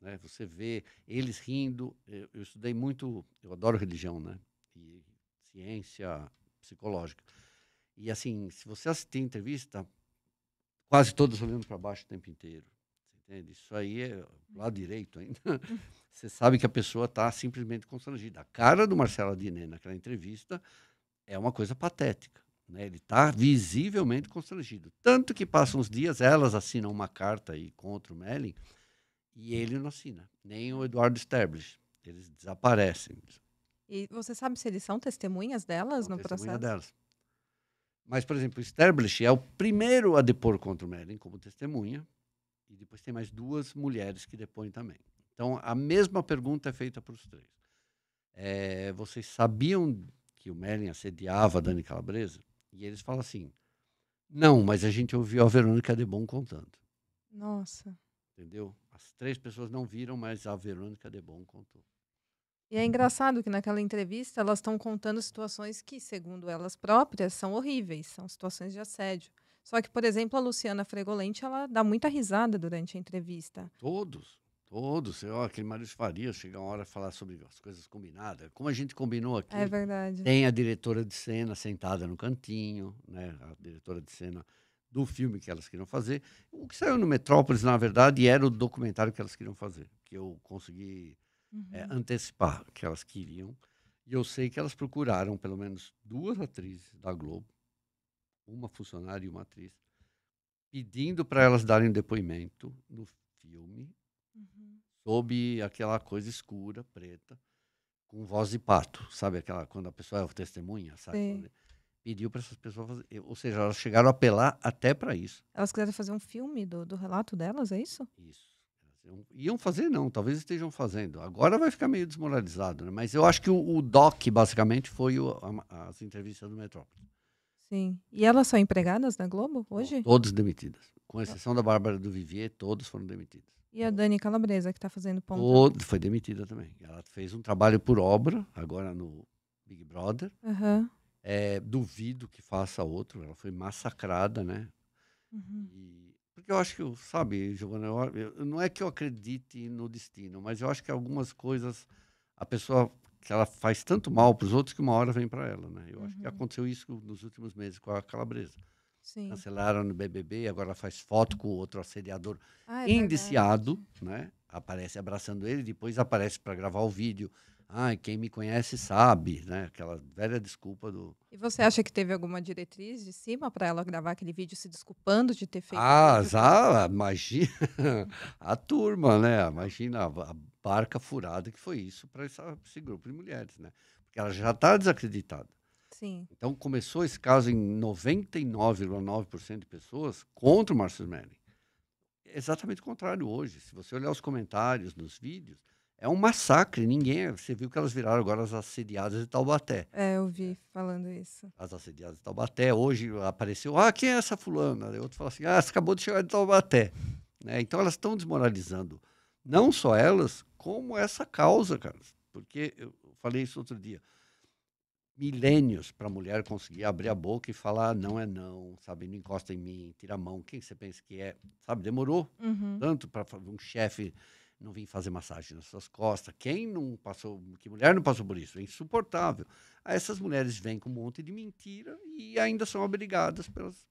Né? Você vê eles rindo. Eu, eu, estudei muito, eu adoro religião, né? E ciência psicológica. E assim, se você assistir a entrevista, quase todos olhando para baixo o tempo inteiro. Entende? Isso aí é lado uhum. direito ainda. você sabe que a pessoa está simplesmente constrangida. A cara do Marcelo Adnet naquela entrevista é uma coisa patética. Né? Ele está visivelmente constrangido. Tanto que passam uns dias, elas assinam uma carta aí contra o Melling, e ele não assina, nem o Eduardo Sterblich. Eles desaparecem. E você sabe se eles são testemunhas delas são no testemunha processo? delas. Mas, por exemplo, Sterblich é o primeiro a depor contra o Merlin como testemunha. E depois tem mais duas mulheres que depõem também. Então, a mesma pergunta é feita para os três. É, vocês sabiam que o Merlin assediava a Dani Calabresa? E eles falam assim: não, mas a gente ouviu a Verônica bom contando. Nossa. Entendeu? as três pessoas não viram, mas a Verônica de Bon contou. E é engraçado que naquela entrevista elas estão contando situações que, segundo elas próprias, são horríveis, são situações de assédio. Só que, por exemplo, a Luciana Fregolente, ela dá muita risada durante a entrevista. Todos, todos. Eu, aquele Marius Faria chega uma hora a falar sobre as coisas combinadas. Como a gente combinou aqui. É verdade. Tem a diretora de cena sentada no cantinho, né? A diretora de cena do filme que elas queriam fazer. O que saiu no Metrópolis, na verdade, era o documentário que elas queriam fazer, que eu consegui uhum. é, antecipar que elas queriam. E eu sei que elas procuraram pelo menos duas atrizes da Globo, uma funcionária e uma atriz, pedindo para elas darem depoimento no filme uhum. sobre aquela coisa escura, preta, com voz de pato, sabe aquela quando a pessoa é testemunha, sabe? Sim pediu para essas pessoas fazer, ou seja, elas chegaram a apelar até para isso. Elas quiseram fazer um filme do, do relato delas, é isso? Isso. iam fazer não, talvez estejam fazendo. Agora vai ficar meio desmoralizado, né? Mas eu acho que o, o doc basicamente foi o, a, as entrevistas do Metrópole. Sim. E elas são empregadas na Globo hoje? Todas demitidas, com exceção da Bárbara do Vivier, todos foram demitidos. E a Dani Calabresa que está fazendo ponto? foi demitida também. Ela fez um trabalho por obra agora no Big Brother. Uhum. É, duvido que faça outro. Ela foi massacrada, né? Uhum. E, porque eu acho que, sabe, Giovana, eu, não é que eu acredite no destino, mas eu acho que algumas coisas a pessoa que ela faz tanto mal para os outros que uma hora vem para ela, né? Eu uhum. acho que uhum. aconteceu isso nos últimos meses com a Calabresa. Sim. Cancelaram no BBB, agora ela faz foto com o outro assediador ah, é indiciado, verdade. né? Aparece abraçando ele, depois aparece para gravar o vídeo ah, quem me conhece sabe, né? Aquela velha desculpa do. E você acha que teve alguma diretriz de cima para ela gravar aquele vídeo se desculpando de ter feito? Ah, já, imagina a turma, né? Imagina a barca furada que foi isso para esse grupo de mulheres, né? Porque ela já está desacreditada. Sim. Então começou esse caso em 99,9% de pessoas contra o Marcus Manning. exatamente o contrário hoje. Se você olhar os comentários nos vídeos, é um massacre. Ninguém. É, você viu que elas viraram agora as assediadas de Taubaté. É, eu vi falando isso. As assediadas de Taubaté. Hoje apareceu. Ah, quem é essa fulana? E outro fala assim: ah, você acabou de chegar de Taubaté. Né? Então elas estão desmoralizando. Não só elas, como essa causa, cara. Porque eu falei isso outro dia. Milênios para a mulher conseguir abrir a boca e falar ah, não é não, sabe? Não encosta em mim, tira a mão, quem você pensa que é? Sabe? Demorou uhum. tanto para um chefe não vim fazer massagem nas suas costas. Quem não passou, que mulher não passou por isso? É insuportável. Aí essas mulheres vêm com um monte de mentira e ainda são obrigadas pelas.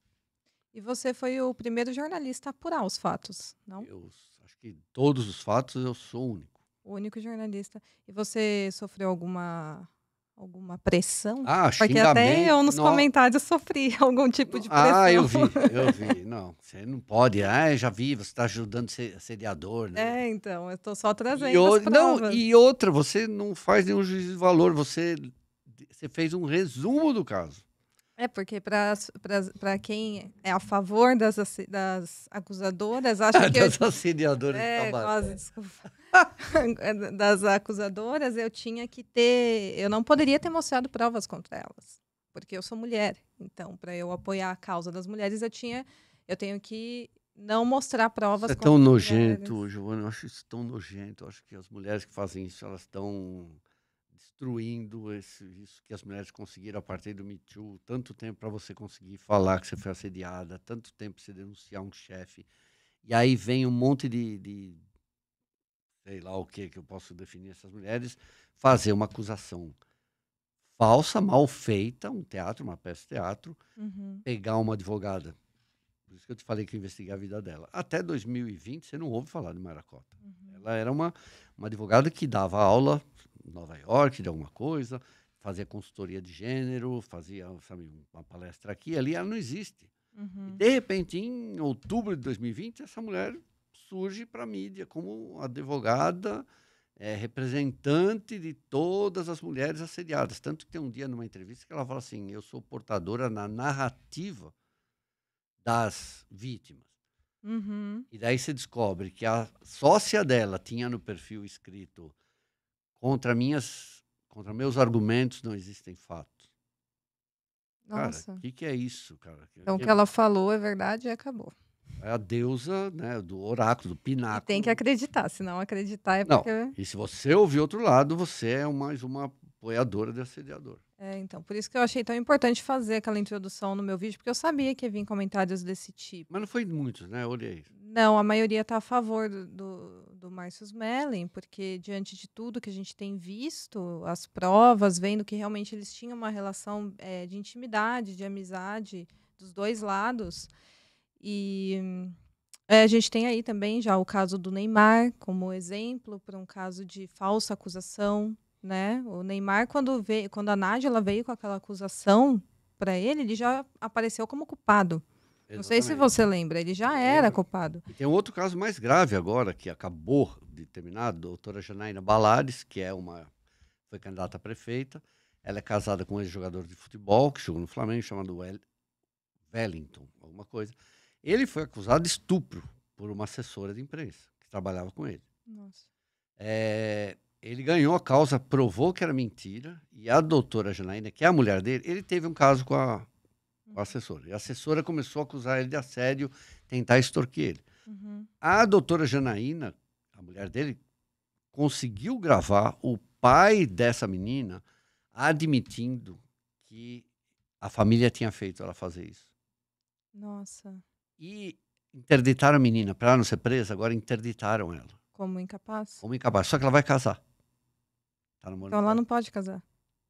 E você foi o primeiro jornalista a apurar os fatos, não? Eu acho que todos os fatos eu sou o único. O único jornalista. E você sofreu alguma alguma pressão? Ah, Porque até eu nos comentários sofri algum tipo de pressão. Ah, eu vi, eu vi. Não, você não pode. Ah, já vi, você está ajudando seriador, né? É, então, eu estou só trazendo e o... Não, e outra, você não faz nenhum juízo de valor, você, você fez um resumo do caso. É, porque para quem é a favor das, das acusadoras, acho que. das eu... auxiliadoras é, de Quase, é. desculpa. das acusadoras, eu tinha que ter. Eu não poderia ter mostrado provas contra elas, porque eu sou mulher. Então, para eu apoiar a causa das mulheres, eu tinha. Eu tenho que não mostrar provas. Isso é tão nojento, mulheres. Giovana. Eu acho isso tão nojento. Eu acho que as mulheres que fazem isso, elas estão destruindo esse, isso que as mulheres conseguiram a partir do Me Too. Tanto tempo para você conseguir falar que você foi assediada, tanto tempo para você denunciar um chefe. E aí vem um monte de, de sei lá o que que eu posso definir essas mulheres, fazer uma acusação falsa, mal feita, um teatro, uma peça de teatro, uhum. pegar uma advogada. Por isso que eu te falei que eu investiguei a vida dela. Até 2020, você não ouve falar de Maracota. Uhum. Ela era uma, uma advogada que dava aula em Nova York, de alguma coisa, fazia consultoria de gênero, fazia sabe, uma palestra aqui ali, ela não existe. Uhum. de repente, em outubro de 2020, essa mulher surge para a mídia como advogada, é, representante de todas as mulheres assediadas. Tanto que tem um dia numa entrevista que ela fala assim: eu sou portadora na narrativa das vítimas. Uhum. E daí você descobre que a sócia dela tinha no perfil escrito contra minhas, contra meus argumentos não existem fatos. Nossa. o que, que, é isso, cara? Então o que, que ela falou é verdade e acabou. É a deusa né, do oráculo, do pináculo. E tem que acreditar, se não acreditar é porque... Não. E se você ouvir outro lado, você é mais uma apoiadora de assediador. É, então, por isso que eu achei tão importante fazer aquela introdução no meu vídeo, porque eu sabia que ia vir comentários desse tipo. Mas não foi muitos, né? Olhei. Não, a maioria está a favor do, do, do Márcio Smelling, porque diante de tudo que a gente tem visto, as provas, vendo que realmente eles tinham uma relação é, de intimidade, de amizade dos dois lados, e é, a gente tem aí também já o caso do Neymar como exemplo para um caso de falsa acusação, né? O Neymar quando veio, quando a ela veio com aquela acusação para ele, ele já apareceu como culpado. Exatamente. Não sei se você lembra, ele já era culpado. E tem um outro caso mais grave agora que acabou de terminar, a doutora Janaína Balares, que é uma foi candidata a prefeita, ela é casada com um ex-jogador de futebol que jogou no Flamengo chamado Wellington, alguma coisa. Ele foi acusado de estupro por uma assessora de imprensa que trabalhava com ele. Nossa. É, ele ganhou a causa, provou que era mentira, e a doutora Janaína, que é a mulher dele, ele teve um caso com a, com a uhum. assessora. E a assessora começou a acusar ele de assédio, tentar extorquir ele. Uhum. A doutora Janaína, a mulher dele, conseguiu gravar o pai dessa menina admitindo que a família tinha feito ela fazer isso. Nossa. E interditaram a menina, para ela não ser presa, agora interditaram ela. Como incapaz? Como incapaz. Só que ela vai casar. Tá então ela não pode casar.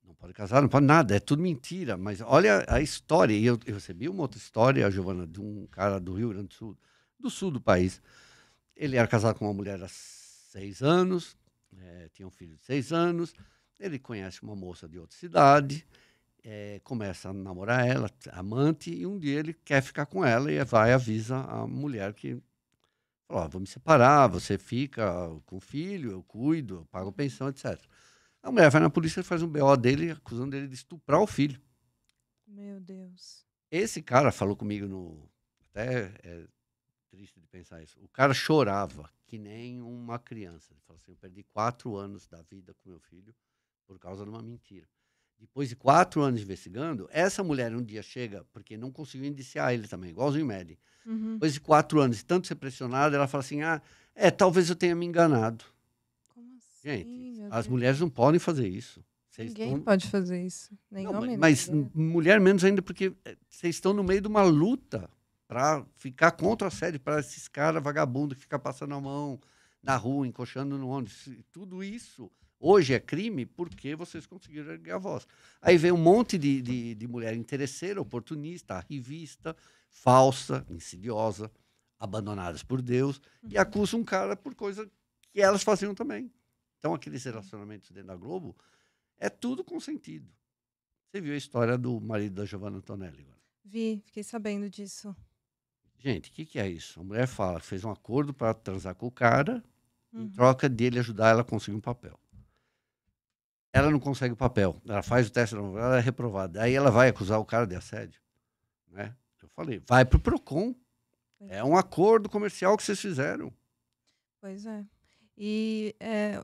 Não pode casar, não pode nada, é tudo mentira. Mas olha a história. E eu, eu recebi uma outra história, Giovana, de um cara do Rio Grande do Sul, do sul do país. Ele era casado com uma mulher há seis anos, é, tinha um filho de seis anos. Ele conhece uma moça de outra cidade é, começa a namorar ela, amante, e um dia ele quer ficar com ela e vai e avisa a mulher que oh, vou me separar, você fica com o filho, eu cuido, eu pago pensão, etc. A mulher vai na polícia e faz um BO dele, acusando ele de estuprar o filho. Meu Deus. Esse cara falou comigo no. Até é triste de pensar isso. O cara chorava que nem uma criança. Ele falou assim: eu perdi quatro anos da vida com meu filho por causa de uma mentira depois de quatro anos investigando, essa mulher um dia chega, porque não conseguiu indiciar ele também, igualzinho o Medi. Uhum. Depois de quatro anos, tanto ser pressionada, ela fala assim: ah, é, talvez eu tenha me enganado. Como assim? Gente, as mulheres não podem fazer isso. Cês Ninguém pode fazer isso. Nem não, homem, mas mulher menos ainda, porque é, vocês estão no meio de uma luta para ficar contra a sede, para esses caras vagabundos que ficam passando a mão na rua, encoxando no ônibus. Tudo isso Hoje é crime porque vocês conseguiram erguer a voz. Aí vem um monte de, de, de mulher interesseira, oportunista, arrivista, falsa, insidiosa, abandonadas por Deus, e uhum. acusa um cara por coisa que elas faziam também. Então, aqueles relacionamentos dentro da Globo é tudo com sentido. Você viu a história do marido da Giovanna Antonelli? Agora? Vi, fiquei sabendo disso. Gente, o que, que é isso? A mulher fala que fez um acordo para transar com o cara, uhum. em troca dele ajudar ela a conseguir um papel ela não consegue o papel. Ela faz o teste, ela é reprovada. Aí ela vai acusar o cara de assédio. Né? Eu falei, vai pro PROCON. É um acordo comercial que vocês fizeram. Pois é. E é,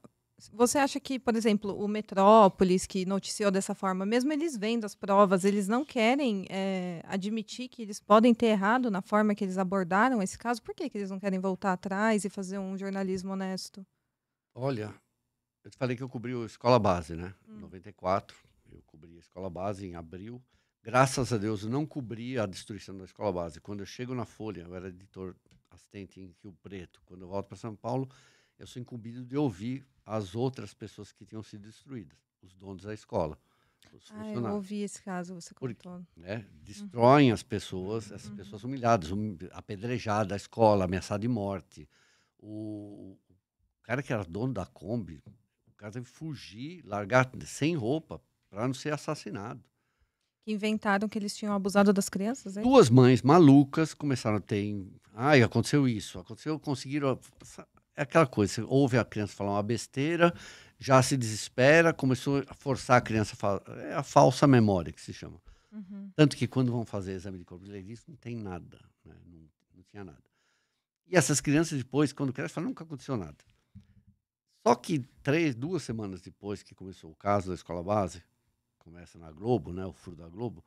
você acha que, por exemplo, o Metrópolis, que noticiou dessa forma, mesmo eles vendo as provas, eles não querem é, admitir que eles podem ter errado na forma que eles abordaram esse caso? Por que, que eles não querem voltar atrás e fazer um jornalismo honesto? Olha, eu te falei que eu cobri a escola base, né? Em hum. 94, eu cobri a escola base em abril. Graças a Deus, eu não cobri a destruição da escola base. Quando eu chego na Folha, eu era editor assistente em Rio Preto. Quando eu volto para São Paulo, eu sou incumbido de ouvir as outras pessoas que tinham sido destruídas, os donos da escola. ah, eu ouvi esse caso, você contou. Porque, né, uhum. destroem uhum. as pessoas, as uhum. pessoas humilhadas, hum, apedrejadas, a escola, ameaçada de morte. O, o cara que era dono da Kombi, o cara teve que fugir, largar sem roupa, para não ser assassinado. Que inventaram que eles tinham abusado das crianças? É Duas mães malucas começaram a ter. Ai, aconteceu isso, aconteceu, conseguiram. É aquela coisa, você ouve a criança falar uma besteira, já se desespera, começou a forçar a criança a falar. É a falsa memória que se chama. Uhum. Tanto que quando vão fazer exame de corpo de não tem nada, né? não, não tinha nada. E essas crianças depois, quando crescem, falam, nunca aconteceu nada. Só que três, duas semanas depois que começou o caso da escola base, começa na Globo, né, o furo da Globo,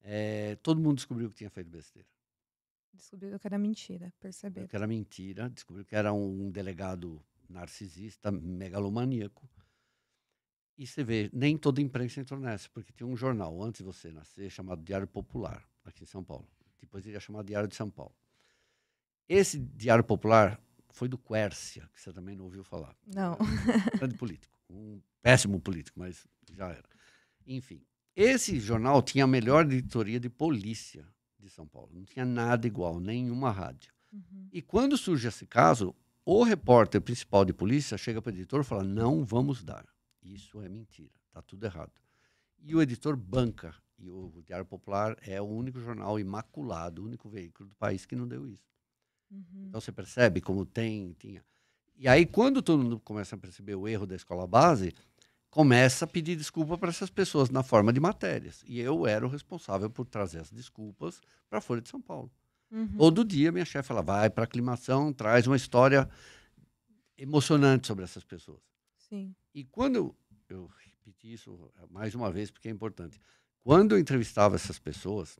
é, todo mundo descobriu que tinha feito besteira. Descobriu que era mentira, percebeu? Que era mentira, descobriu que era um, um delegado narcisista, megalomaníaco. E você vê, nem toda imprensa entrou nessa, porque tinha um jornal antes de você nascer chamado Diário Popular, aqui em São Paulo. Depois ele ia é chamar Diário de São Paulo. Esse Diário Popular foi do Quércia, que você também não ouviu falar. Não. Um grande político, um péssimo político, mas já era. Enfim, esse jornal tinha a melhor editoria de polícia de São Paulo. Não tinha nada igual, nenhuma rádio. Uhum. E quando surge esse caso, o repórter principal de polícia chega para o editor e fala: não vamos dar. Isso é mentira, está tudo errado. E o editor banca. E o Diário Popular é o único jornal imaculado, o único veículo do país que não deu isso. Uhum. Então você percebe como tem, tinha. E aí quando todo mundo começa a perceber o erro da escola base, começa a pedir desculpa para essas pessoas na forma de matérias. E eu era o responsável por trazer as desculpas para a Folha de São Paulo. Uhum. Todo dia minha chefe ela vai para a aclimação, traz uma história emocionante sobre essas pessoas. Sim. E quando eu, eu repeti isso mais uma vez porque é importante. Quando eu entrevistava essas pessoas,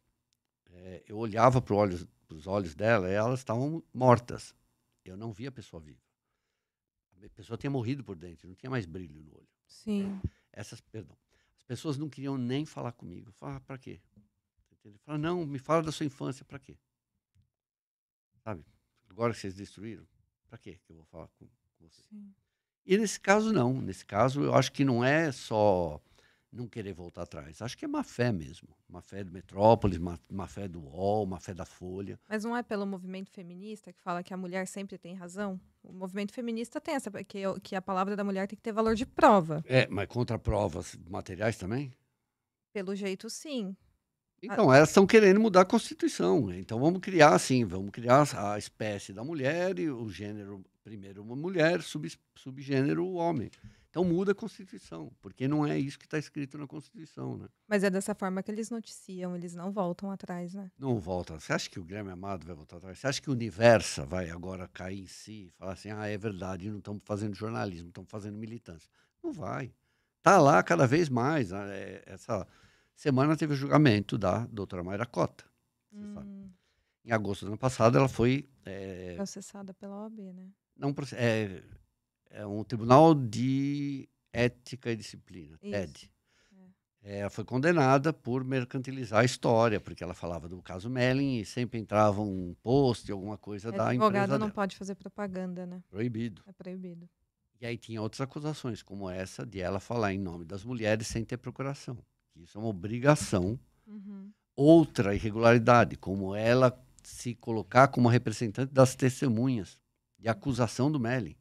é, eu olhava para os olhos para os olhos dela, elas estavam mortas. Eu não vi a pessoa viva. A pessoa tinha morrido por dentro, não tinha mais brilho no olho. Sim. Essas, perdão. As pessoas não queriam nem falar comigo. falar ah, para quê? Ele fala, não, me fala da sua infância, para quê? Sabe? Agora que vocês destruíram, para quê que eu vou falar com, com você? Sim. E nesse caso, não. Nesse caso, eu acho que não é só não querer voltar atrás. Acho que é má fé mesmo. Má fé do Metrópolis, má, má fé do UOL, má fé da Folha. Mas não é pelo movimento feminista que fala que a mulher sempre tem razão? O movimento feminista tem essa, que, que a palavra da mulher tem que ter valor de prova. É, mas contra provas materiais também? Pelo jeito, sim. Então, elas estão querendo mudar a Constituição. Né? Então, vamos criar assim, vamos criar a espécie da mulher e o gênero, primeiro uma mulher, sub, subgênero o homem. Então muda a Constituição, porque não é isso que está escrito na Constituição, né? Mas é dessa forma que eles noticiam, eles não voltam atrás, né? Não voltam. Você acha que o Grêmio Amado vai voltar atrás? Você acha que o Universa vai agora cair em si e falar assim, ah, é verdade, não estamos fazendo jornalismo, estamos fazendo militância. Não vai. Está lá cada vez mais. Né? É, essa semana teve o julgamento da doutora Mayra Cota. Hum. Em agosto do ano passado, ela foi... É... Processada pela OAB, né? Não, é é um tribunal de ética e disciplina, Isso. TED. É. foi condenada por mercantilizar a história, porque ela falava do caso Melling e sempre entrava um post, alguma coisa é, da empresa. Advogado não pode fazer propaganda, né? Proibido. É proibido. E aí tinha outras acusações, como essa de ela falar em nome das mulheres sem ter procuração. Isso é uma obrigação. Uhum. Outra irregularidade, como ela se colocar como representante das testemunhas de uhum. acusação do Melling.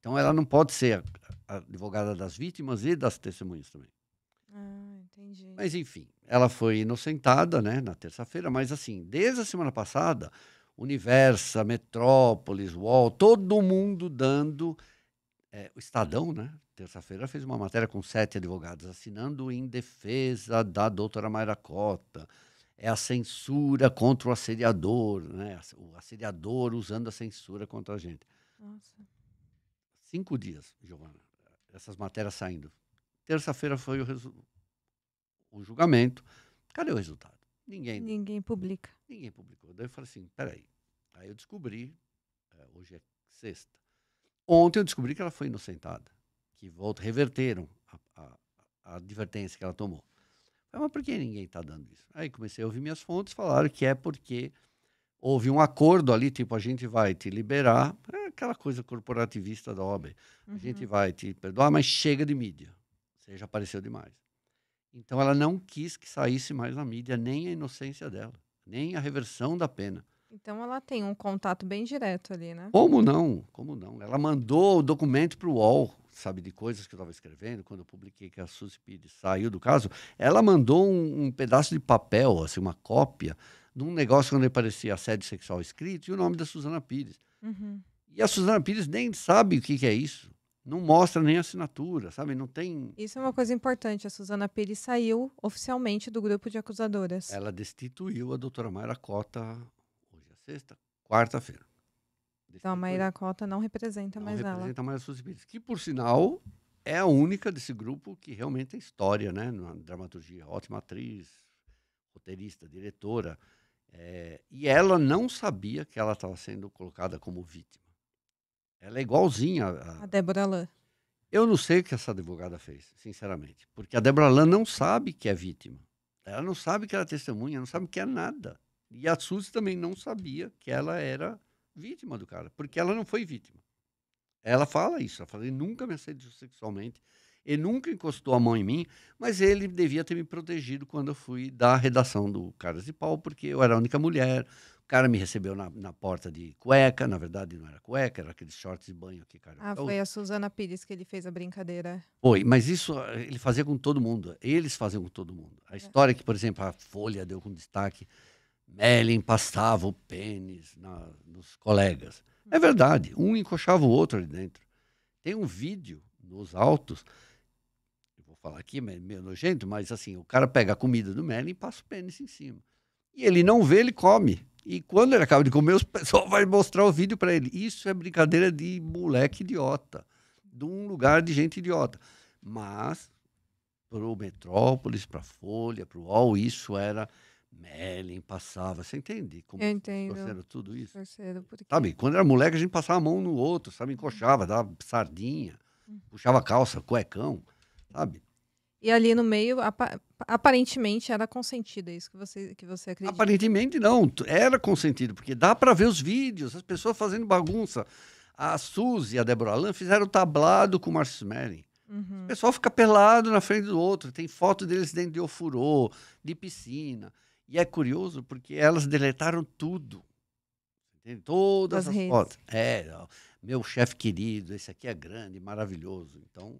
Então, ela não pode ser a advogada das vítimas e das testemunhas também. Ah, entendi. Mas, enfim, ela foi inocentada né, na terça-feira, mas, assim, desde a semana passada, Universa, Metrópolis, UOL, todo mundo dando. É, o Estadão, né? Terça-feira fez uma matéria com sete advogados assinando em defesa da doutora Mayra Cota. É a censura contra o assediador, né? O assediador usando a censura contra a gente. Nossa. Cinco dias, Giovana, essas matérias saindo. Terça-feira foi o, resu... o julgamento. Cadê o resultado? Ninguém. Ninguém publica. Ninguém publicou. Daí eu falei assim: peraí. Aí eu descobri, é, hoje é sexta. Ontem eu descobri que ela foi inocentada, que volta, reverteram a, a, a advertência que ela tomou. Mas por que ninguém está dando isso? Aí comecei a ouvir minhas fontes, falaram que é porque houve um acordo ali, tipo, a gente vai te liberar, é aquela coisa corporativista da OBE Uhum. A gente uhum. vai te perdoar, mas chega de mídia. Você já apareceu demais. Então ela não quis que saísse mais na mídia nem a inocência dela, nem a reversão da pena. Então ela tem um contato bem direto ali, né? Como não? Como não? Ela mandou o documento para o UOL, sabe, de coisas que eu estava escrevendo, quando eu publiquei que a Suzy Pires saiu do caso. Ela mandou um, um pedaço de papel, assim, uma cópia, de um negócio onde aparecia assédio sexual escrito e o nome da Suzana Pires. Uhum. E a Suzana Pires nem sabe o que, que é isso. Não mostra nem assinatura, sabe? Não tem. Isso é uma coisa importante. A Suzana Pires saiu oficialmente do grupo de acusadoras. Ela destituiu a doutora Mayra Cota hoje é sexta, quarta-feira. Então a Mayra Cota não representa não mais representa ela. Representa mais a Suzana Pires, que por sinal é a única desse grupo que realmente é história, né? Na dramaturgia, ótima atriz, roteirista, diretora. É, e ela não sabia que ela estava sendo colocada como vítima. Ela é igualzinha a, a Débora Lan. Eu não sei o que essa advogada fez, sinceramente. Porque a Débora Lan não sabe que é vítima. Ela não sabe que ela é testemunha, não sabe que é nada. E a Suzy também não sabia que ela era vítima do cara, porque ela não foi vítima. Ela fala isso, ela fala, nunca me assediou sexualmente. Ele nunca encostou a mão em mim, mas ele devia ter me protegido quando eu fui da redação do Caras de Pau, porque eu era a única mulher. O cara me recebeu na, na porta de cueca, na verdade não era cueca, era aqueles shorts de banho aqui, cara. Ah, foi a Suzana Pires que ele fez a brincadeira. Foi, mas isso eh, ele fazia com todo mundo. Eles faziam com todo mundo. A é. história é. que, por exemplo, a Folha deu com destaque, Melin passava o pênis na, nos colegas. É verdade, um encoxava o outro ali dentro. Tem um vídeo nos autos falar aqui, meio nojento, mas assim, o cara pega a comida do Merlin e passa o pênis em cima. E ele não vê, ele come. E quando ele acaba de comer, o pessoal vai mostrar o vídeo para ele. Isso é brincadeira de moleque idiota, de um lugar de gente idiota. Mas para o Metrópolis, para a Folha, para o UOL, isso era Merlin, passava. Você entende como torceram tudo isso? Torceram, porque... Sabe, quando era moleque, a gente passava a mão no outro, sabe, encoxava, dava sardinha, uhum. puxava calça, cuecão, sabe? E ali no meio, aparentemente, era consentido, é isso que você, que você acredita? Aparentemente não, era consentido, porque dá para ver os vídeos, as pessoas fazendo bagunça. A Suzy e a Deborah Allan fizeram tablado com o Marcio Smerling. Uhum. O pessoal fica pelado na frente do outro, tem foto deles dentro de ofurô, de piscina. E é curioso porque elas deletaram tudo. Tem todas as, as fotos. É, meu chefe querido, esse aqui é grande, maravilhoso. Então,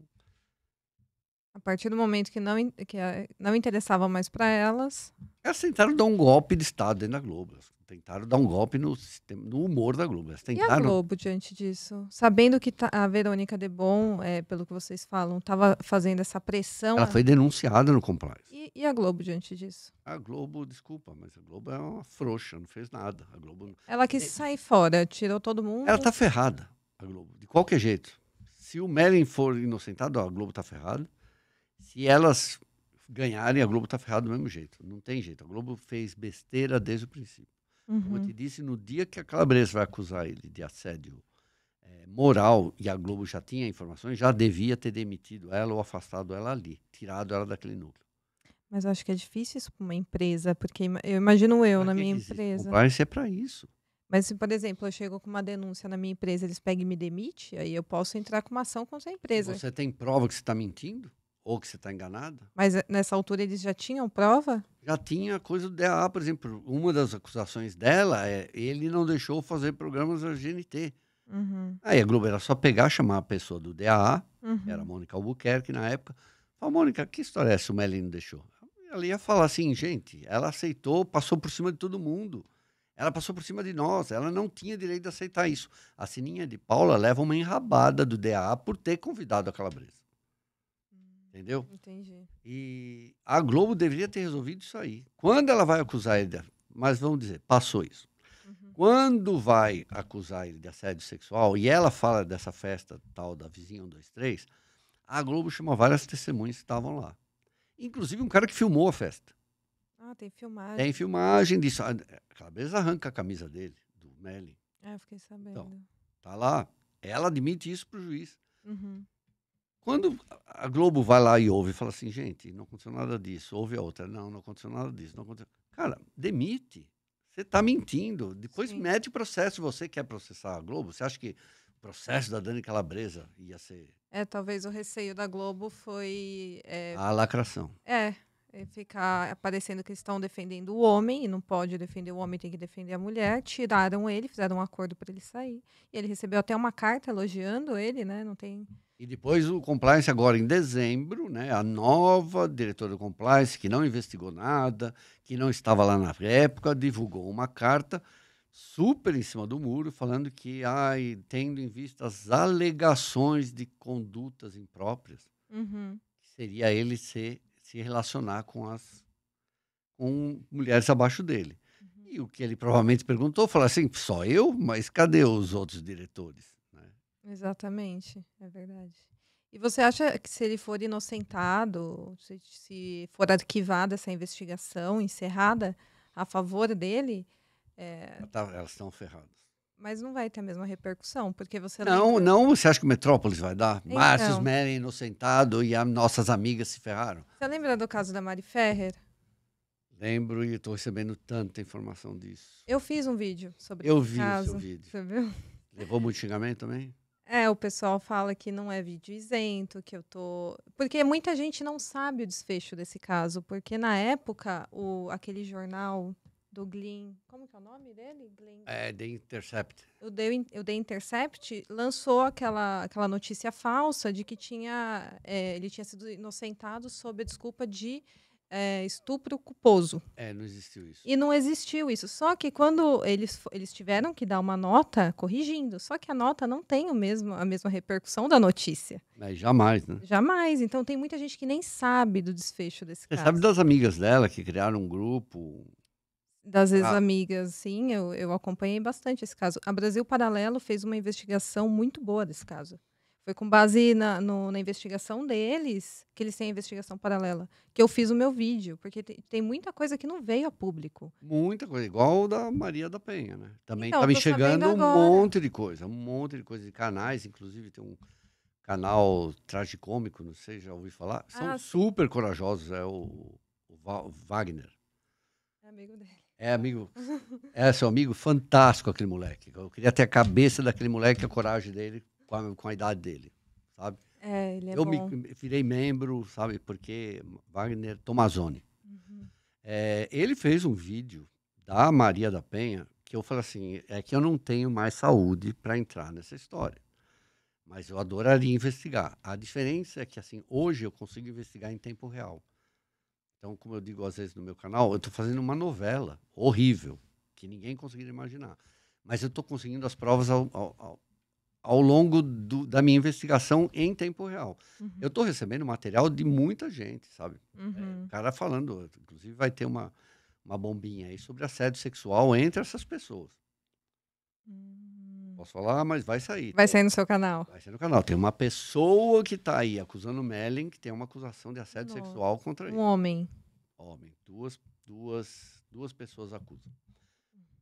a partir do momento que não, que eh, não interessava mais para elas. Elas tentaram dar um golpe de Estado dentro da Globo. Elas tentaram dar um golpe no, sistema, no humor da Globo. Elas tentaram... E a Globo diante disso? Sabendo que a Verônica Debon, é, eh, pelo que vocês falam, estava fazendo essa pressão. Ela a... foi denunciada no Compliance. E, e, a Globo diante disso? A Globo, desculpa, mas a Globo é uma frouxa, não fez nada. A Globo... Ela quis é... sair fora, tirou todo mundo. Ela está ferrada, a Globo, de qualquer jeito. Se o Mellen for inocentado, a Globo está ferrada. Se elas ganharem, a Globo está ferrada do mesmo jeito. Não tem jeito. A Globo fez besteira desde o princípio. Uhum. Como eu uhum. te disse, no dia que a Calabresa vai acusar ele de assédio é, moral, e a Globo já tinha informações, já devia ter demitido ela ou afastado ela ali, tirado ela daquele núcleo. Mas eu acho que é difícil isso para uma empresa, porque eu imagino eu é pra na minha empresa. Vai é para isso. Mas se, por exemplo, eu chego com uma denúncia na minha empresa, eles pegam e me demitem, aí eu posso entrar com uma ação contra a empresa. Você tem prova que você está mentindo? ou que você está enganada? Mas eh, nessa altura eles já tinham prova? Já tinha coisa do DA, por exemplo. Uma das acusações dela é ele não deixou fazer programas da GNT. Uhum. Aí a Globo era só pegar, chamar a pessoa do DA, uhum. era a Mônica Albuquerque na época. Fala, Mônica, que história é essa o Melinho deixou? Ela ia falar assim, gente, ela aceitou, passou por cima de todo mundo. Ela passou por cima de nós, ela não tinha direito de aceitar isso. A Sininha de Paula leva uma enrabada do DA por ter convidado a Calabresa. Entendeu? Entendi. E a Globo deveria ter resolvido isso aí. Quando ela vai acusar ele, de... mas vamos dizer, passou isso. Uhum. Quando vai acusar ele de assédio sexual e ela fala dessa festa tal da vizinha 123, a Globo chama várias testemunhas que estavam lá. Inclusive um cara que filmou a festa. Ah, tem filmagem. Tem filmagem disso. Ah, é, a Cabeza arranca a camisa dele, do Melly. Ah, eu fiquei sabendo. Então, tá lá. Ela admite isso pro juiz. Uhum. Quando a Globo vai lá e ouve, fala assim, gente, não aconteceu nada disso, ouve a outra, não, não aconteceu nada disso, não aconteceu. Cara, demite. Você está mentindo. Depois Sim. mete processo. Você quer processar a Globo? Você acha que o processo da Dani Calabresa ia ser. É, talvez o receio da Globo foi. É, a lacração. É. é ficar aparecendo que estão defendendo o homem, e não pode defender o homem, tem que defender a mulher. Tiraram ele, fizeram um acordo para ele sair. E ele recebeu até uma carta elogiando ele, né? Não tem. E depois o compliance agora em dezembro, né, a nova diretora do compliance que não investigou nada, que não estava lá na época, divulgou uma carta super em cima do muro falando que ai, tendo em vista as alegações de condutas impróprias, uhum. seria ele se se relacionar com as com mulheres abaixo dele. Uhum. E o que ele provavelmente perguntou, falou assim, só eu, mas cadê os outros diretores? Exatamente, é verdade. E você acha que se ele for inocentado, se, se for arquivada essa investigação, encerrada a favor dele. É... Tá, elas estão ferradas. Mas não vai ter a mesma repercussão, porque você não. Lembra... Não, você acha que o Metrópolis vai dar? Então. Márcio Smelly inocentado e as nossas amigas se ferraram. Você lembra do caso da Mari Ferrer? Lembro e estou recebendo tanta informação disso. Eu fiz um vídeo sobre Eu vi caso. seu vídeo. Você viu? Levou muito xingamento também? É, o pessoal fala que não é vídeo isento, que eu tô. Porque muita gente não sabe o desfecho desse caso, porque na época, o, aquele jornal do Glyn. Como que é o nome dele? Glyn. É, The Intercept. O The, o The Intercept lançou aquela, aquela notícia falsa de que tinha, é, ele tinha sido inocentado sob a desculpa de é, estupro culposo. É, não existiu isso. E não existiu isso. Só que quando eles, eles tiveram que dar uma nota corrigindo, só que a nota não tem o mesmo, a mesma repercussão da notícia. Mas jamais, né? Jamais. Então tem muita gente que nem sabe do desfecho desse caso. Você sabe das amigas dela que criaram um grupo, das ah. ex-amigas, sim, eu, eu acompanhei bastante esse caso. A Brasil Paralelo fez uma investigação muito boa desse caso. Foi com base na, no, na investigação deles, que eles têm a investigação paralela, que eu fiz o meu vídeo, porque tem, tem muita coisa que não veio a público. Muita coisa, igual o da Maria da Penha, né? Também então, tá me chegando um monte de coisa, um monte de coisa de canais, inclusive tem um canal tragicômico, não sei, já ouvi falar. São ah, super corajosos, é o, o Wagner. É amigo dele. É amigo, é seu amigo fantástico aquele moleque. Eu queria ter a cabeça daquele moleque, a coragem dele com a, com a idade dele, sabe? É, ele é eu bom. me virei membro, sabe, porque Wagner Tomazoni. Uhum. É, ele fez um vídeo da Maria da Penha que eu falei assim, é que eu não tenho mais saúde para entrar nessa história. Mas eu adoraria investigar. A diferença é que assim, hoje eu consigo investigar em tempo real. Então, como eu digo às vezes no meu canal, eu estou fazendo uma novela horrível, que ninguém conseguiria imaginar. Mas eu estou conseguindo as provas ao, ao, ao ao longo do, da minha investigação em tempo real. Uhum. Eu estou recebendo material de muita gente, sabe? É, uhum. É, o cara falando, inclusive vai ter uma, uma bombinha aí sobre assédio sexual entre essas pessoas. Uhum. Posso falar, ah, mas vai sair. Vai sair no seu canal. Vai sair no canal. Tem uma pessoa que está aí acusando o Mellen, que tem uma acusação de assédio Nossa. sexual contra ele. Um homem. Homem. Duas, duas, duas pessoas acusam.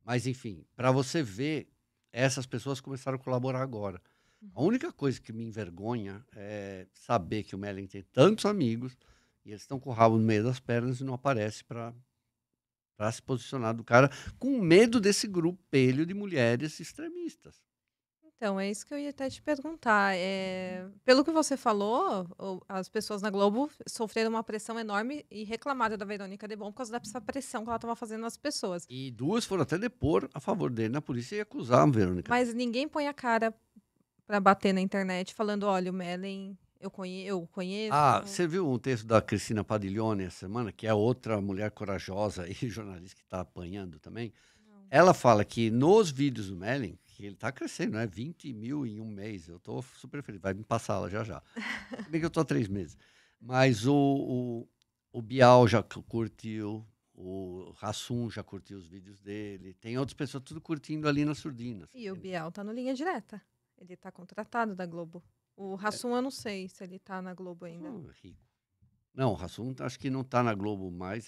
Mas, enfim, para você ver essas pessoas começaram a colaborar agora. A uhum. única coisa que me envergonha é saber que o Mellen tem tantos amigos e eles estão com o rabo no meio das pernas e não aparece para se posicionar do cara com medo desse grupelho de mulheres extremistas. Então, é isso que eu ia até te perguntar. É, pelo que você falou, as pessoas na Globo sofreram uma pressão enorme e reclamaram da Verônica bom, por causa dessa pressão que ela estava fazendo nas pessoas. E duas foram até depor a favor dele na polícia e acusar a Verônica. Mas ninguém põe a cara para bater na internet falando, olha, o Mellen eu, conhe eu ah, conheço. Ah, você viu um texto da Cristina Padiglione essa semana, que é outra mulher corajosa e jornalista que está apanhando também? Ela fala que nos vídeos do Mellen, ele está crescendo, né? 20 mil em um mês. Eu estou super feliz. Vai me passá-la já já. Se bem que eu estou há três meses. Mas o, o, o Bial já curtiu, o Rassum já curtiu os vídeos dele. Tem outras pessoas tudo curtindo ali na surdina. Assim, e entende? o Bial está no Linha Direta. Ele está contratado da Globo. O Rassum, é. eu não sei se ele está na Globo ainda. Oh, rico. Não, o Rassum acho que não está na Globo mais.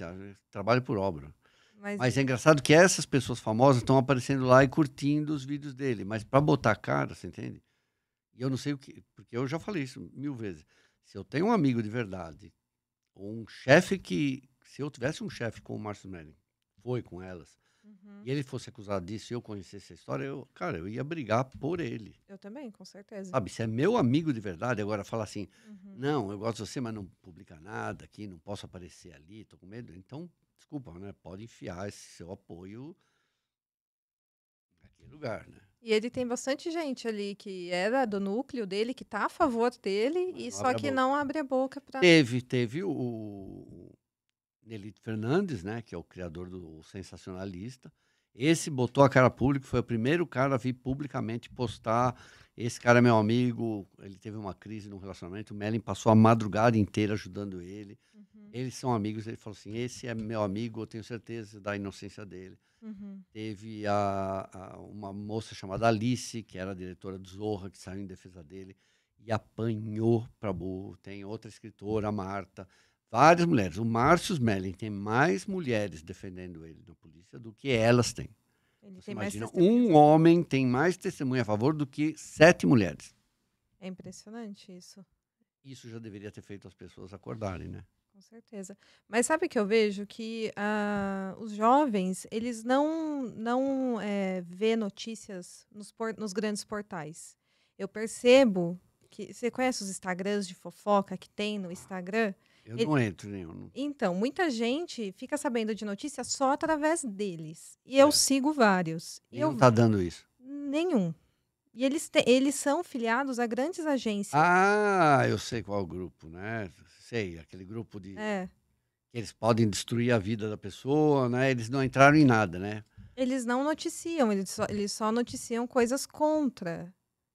Trabalha por obra. Mas... mas é engraçado que essas pessoas famosas estão aparecendo lá e curtindo os vídeos dele. Mas para botar cara, você entende? E eu não sei o que. Porque eu já falei isso mil vezes. Se eu tenho um amigo de verdade, ou um chefe que. Se eu tivesse um chefe com o Márcio Melling, foi com elas, Uhum. e ele fosse acusado disso e eu conhecesse a história, eu, cara, eu ia brigar por ele. Eu também, com certeza. Sabe, se é meu amigo de verdade, agora falar assim, uhum. não, eu gosto de você, mas não publica nada aqui, não posso aparecer ali, tô com medo. Então, desculpa, né? Pode enfiar esse seu apoio naquele lugar, né? E ele tem bastante gente ali que era do núcleo dele, que está a favor dele, e só que não abre a boca para. Teve, teve o Nelito Fernandes, né? Que é o criador do Sensacionalista esse botou a cara pública, foi o primeiro cara a vir publicamente postar. Esse cara é meu amigo, ele teve uma crise no relacionamento, o Melin passou a madrugada inteira ajudando ele. Uhum. Eles são amigos, ele falou assim, esse é meu amigo, eu tenho certeza da inocência dele. Uhum. Teve a, a, uma moça chamada Alice, que era a diretora do Zorra, que saiu em defesa dele e apanhou para burro. Tem outra escritora, a Marta. Várias mulheres. O Márcio Smelling tem mais mulheres defendendo ele na polícia do que elas têm. Então, você imagina, um homem tem mais testemunha a favor do que sete mulheres. É impressionante isso. Isso já deveria ter feito as pessoas acordarem, né? Com certeza. Mas sabe que eu vejo que uh, os jovens eles não não é, vê notícias nos, nos grandes portais. Eu percebo que você conhece os Instagrams de fofoca que tem no Instagram. Eu ele... não entro nenhum. Então, muita gente fica sabendo de notícias só através deles. E eu é. sigo vários. E eu... não está dando isso? Nenhum. E eles, te... eles são filiados a grandes agências. Ah, eu sei qual grupo, né? Sei, aquele grupo de. É. Eles podem destruir a vida da pessoa, né? Eles não entraram em nada, né? Eles não noticiam, eles só, eles só noticiam coisas contra.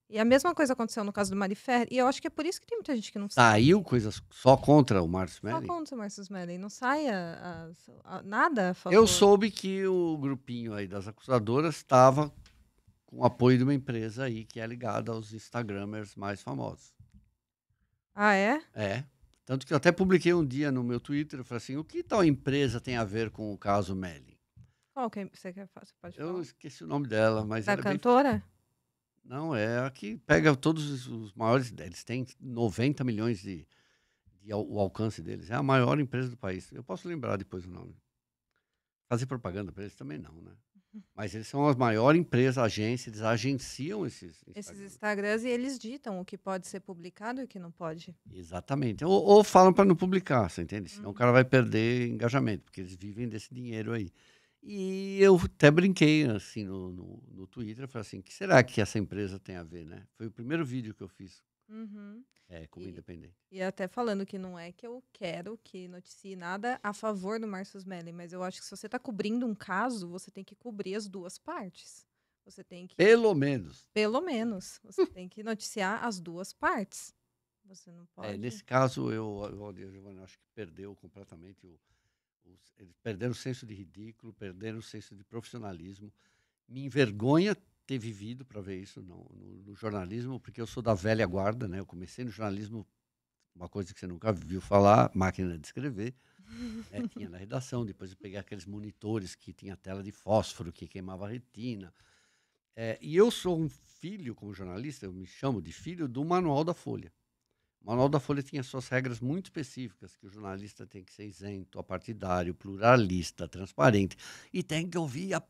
E a mesma coisa aconteceu no caso do Marifer, e eu acho que é por isso que tem muita gente que não sabe. Saiu coisas só contra o Márcio Smelling? Só contra o Márcio Smelling, não saia nada a favor. Eu soube que o grupinho aí das acusadoras estava com apoio de uma empresa aí que é ligada aos instagramers mais famosos. Ah, é? É. Tanto que eu até publiquei um dia no meu Twitter, eu falei assim, o que tal empresa tem a ver com o caso Melling? Qual que é, você, quer, você pode falar? Eu esqueci o nome dela, mas... Da cantora? Bem... Não, é a que pega todos os maiores. Eles têm 90 milhões de, de o alcance deles. É a maior empresa do país. Eu posso lembrar depois o nome. Fazer propaganda para eles também não, né? Mas eles são a maior empresa, agência, eles agenciam esses Instagrams. Esses Instagrams e eles ditam o que pode ser publicado e o que não pode. Exatamente. Ou, ou falam para não publicar, você entende? Senão uhum. o cara vai perder engajamento, porque eles vivem desse dinheiro aí. E eu até brinquei assim no, no, no Twitter, falei assim, que será que essa empresa tem a ver, né? Foi o primeiro vídeo que eu fiz uhum. é, como e, independente. E até falando que não é que eu quero que noticie nada a favor do Marcos Melli, mas eu acho que se você está cobrindo um caso, você tem que cobrir as duas partes. Você tem que... Pelo menos. Pelo menos. Você tem que noticiar as duas partes. Você não é, pode... É, nesse caso, eu, eu, eu, eu acho que perdeu completamente o eles perderam o senso de ridículo, perderam o senso de profissionalismo. Me envergonha ter vivido para ver isso no, no, no, jornalismo, porque eu sou da velha guarda, né? Eu comecei no jornalismo, uma coisa que você nunca viu falar, máquina de escrever. É, tinha na redação, depois eu peguei aqueles monitores que tinha tela de fósforo, que queimava a retina. É, e eu sou um filho, como jornalista, eu me chamo de filho do Manual da Folha. O Manual da Folha tinha suas regras muito específicas, que o jornalista tem que ser isento, apartidário, pluralista, transparente. E tem que ouvir a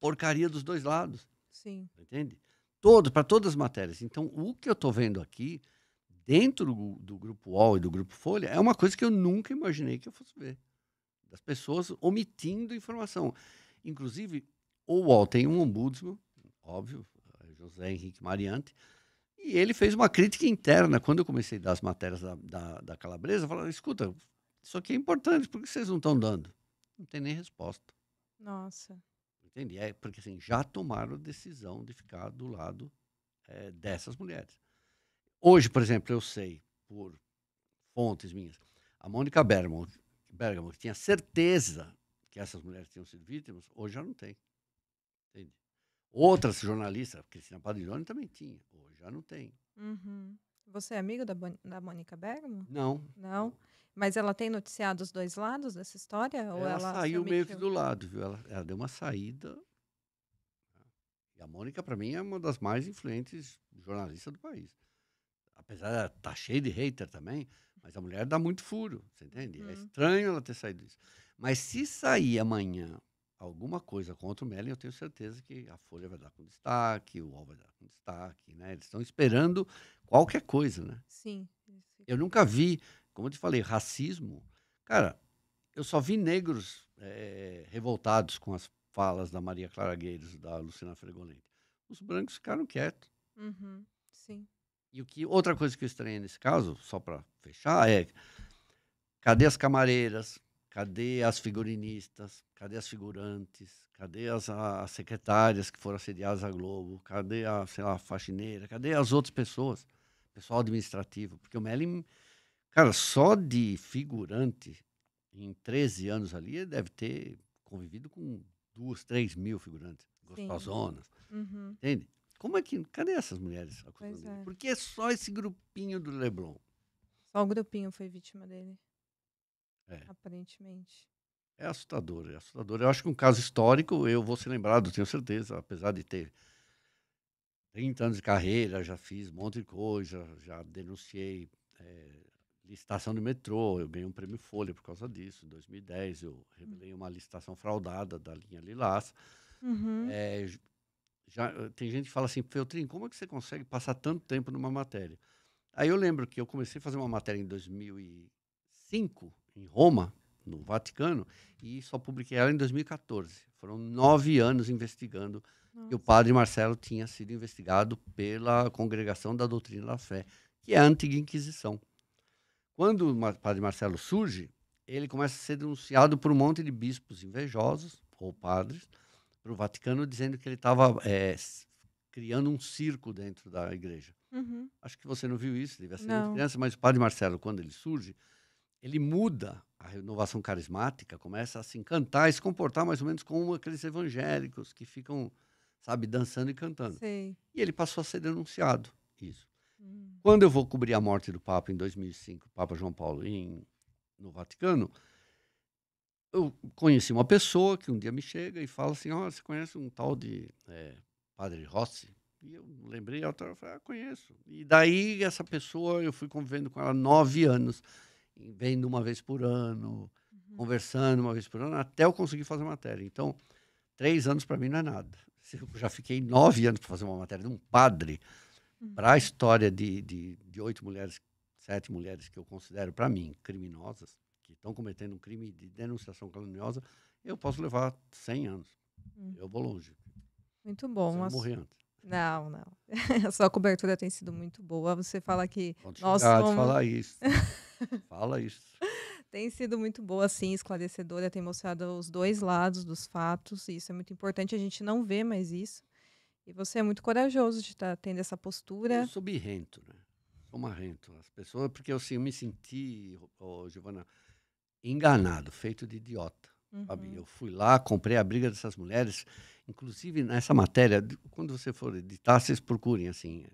porcaria dos dois lados. Sim. Entende? Todo, para todas as matérias. Então, o que eu estou vendo aqui, dentro do, do Grupo UOL e do Grupo Folha, é uma coisa que eu nunca imaginei que eu fosse ver. Das pessoas omitindo informação. Inclusive, o UOL tem um ombudsman, óbvio, é José Henrique Mariante, e ele fez uma crítica interna. Quando eu comecei a dar as matérias da, da, da Calabresa, falaram: escuta, isso aqui é importante, por que vocês não estão dando? Não tem nem resposta. Nossa. Entendi. É porque assim, já tomaram a decisão de ficar do lado é, dessas mulheres. Hoje, por exemplo, eu sei, por fontes minhas, a Mônica Bergamo, Bergamo que tinha certeza que essas mulheres tinham sido vítimas, hoje já não tem. Entende? Outras jornalistas, Cristina Padiglione também tinha, hoje já não tem. Uhum. Você é amigo da, da Mônica Bergamo? Não. Não? Mas ela tem noticiado os dois lados dessa história? Ela ou ela saiu meio que do lado, viu? Ela, ela deu uma saída. E a Mônica, para mim, é uma das mais influentes jornalistas do país. Apesar de estar tá cheia de hater também, mas a mulher dá muito furo, você entende? É uhum. estranho ela ter saído disso. Mas se sair amanhã alguma coisa contra o Mellon, eu tenho certeza que a Folha vai dar com destaque, o UOL vai dar com destaque, né? Eles estão esperando qualquer coisa, né? Sim. Eu nunca vi, como eu te falei, racismo. Cara, eu só vi negros é, revoltados com as falas da Maria Clara Gueiros, da Lucina Fregolente. Os brancos ficaram quietos. Uhum, sim. E o que, outra coisa que eu estranhei nesse caso, só para fechar, é cadê as camareiras? Cadê as figurinistas? Cadê as figurantes? Cadê as, as secretárias que foram assediadas à Globo? Cadê a, sei lá, a faxineira? Cadê as outras pessoas? Pessoal administrativo. Porque o Melim, cara, só de figurante, em 13 anos ali, ele deve ter convivido com duas, três mil figurantes. Gostosonas. Uhum. Entende? Como é que. Cadê essas mulheres? É. Por que é só esse grupinho do Leblon? Só o grupinho foi vítima dele. É. Aparentemente. É assustador, é assustador. Eu acho que um caso histórico, eu vou ser lembrado, tenho certeza, apesar de ter 30 anos de carreira, já fiz um monte de coisa, já denunciei é, licitação do metrô, eu ganhei um prêmio Folha por causa disso. Em 2010, eu hum. revelei uma licitação fraudada da linha Lilás. Uhum. É, já, eh, tem gente que fala assim, Feltrin, como é que você consegue passar tanto tempo numa matéria? Aí eu lembro que eu comecei a fazer uma matéria em 2005, em Roma, no Vaticano, e só publiquei ela em 2014. Foram nove anos investigando. Nossa. o padre Marcelo tinha sido investigado pela Congregação da Doutrina da Fé, que é a antiga Inquisição. Quando o padre Marcelo surge, ele começa a ser denunciado por um monte de bispos invejosos, ou padres, para o Vaticano, dizendo que ele estava é, criando um circo dentro da igreja. Uhum. Acho que você não viu isso, devia ser criança, mas o padre Marcelo, quando ele surge, ele muda a renovação carismática, começa a se encantar e se comportar mais ou menos como aqueles evangélicos que ficam, sabe, dançando e cantando. E ele passou a ser denunciado, isso. Hum. Quando eu vou cobrir a morte do Papa em 2005, Papa João Paulo, em, no Vaticano, eu conheci uma pessoa que um dia me chega e fala assim, ó, oh, você conhece um tal de é, Padre Rossi? E eu lembrei, eu falei, ah, conheço. E daí essa pessoa, eu fui convivendo com ela nove anos vendo uma vez por ano, uhum. conversando uma vez por ano, até eu conseguir fazer matéria. Então, três anos para mim não é nada. Eu já fiquei nove anos para fazer uma matéria de um padre uhum. para a história de, de, de, oito mulheres, sete mulheres que eu considero, para mim, criminosas, que estão cometendo um crime de denunciação caluniosa, eu posso levar cem anos. Uhum. Eu vou longe. Muito bom. Se eu morrer antes. Não, não. A sua cobertura tem sido muito boa. Você fala que nós somos... falar isso. Fala isso. Tem sido muito boa, sim, esclarecedora, tem mostrado os dois lados dos fatos, e isso é muito importante. A gente não vê mais isso. E você é muito corajoso de estar tá tendo essa postura. Eu sou birrento, né? Sou marrento. As pessoas, porque assim, eu me senti, oh, Giovana, enganado, feito de idiota. Uhum. Eu fui lá, comprei a briga dessas mulheres. Inclusive, nessa matéria, quando você for editar, vocês procurem assim.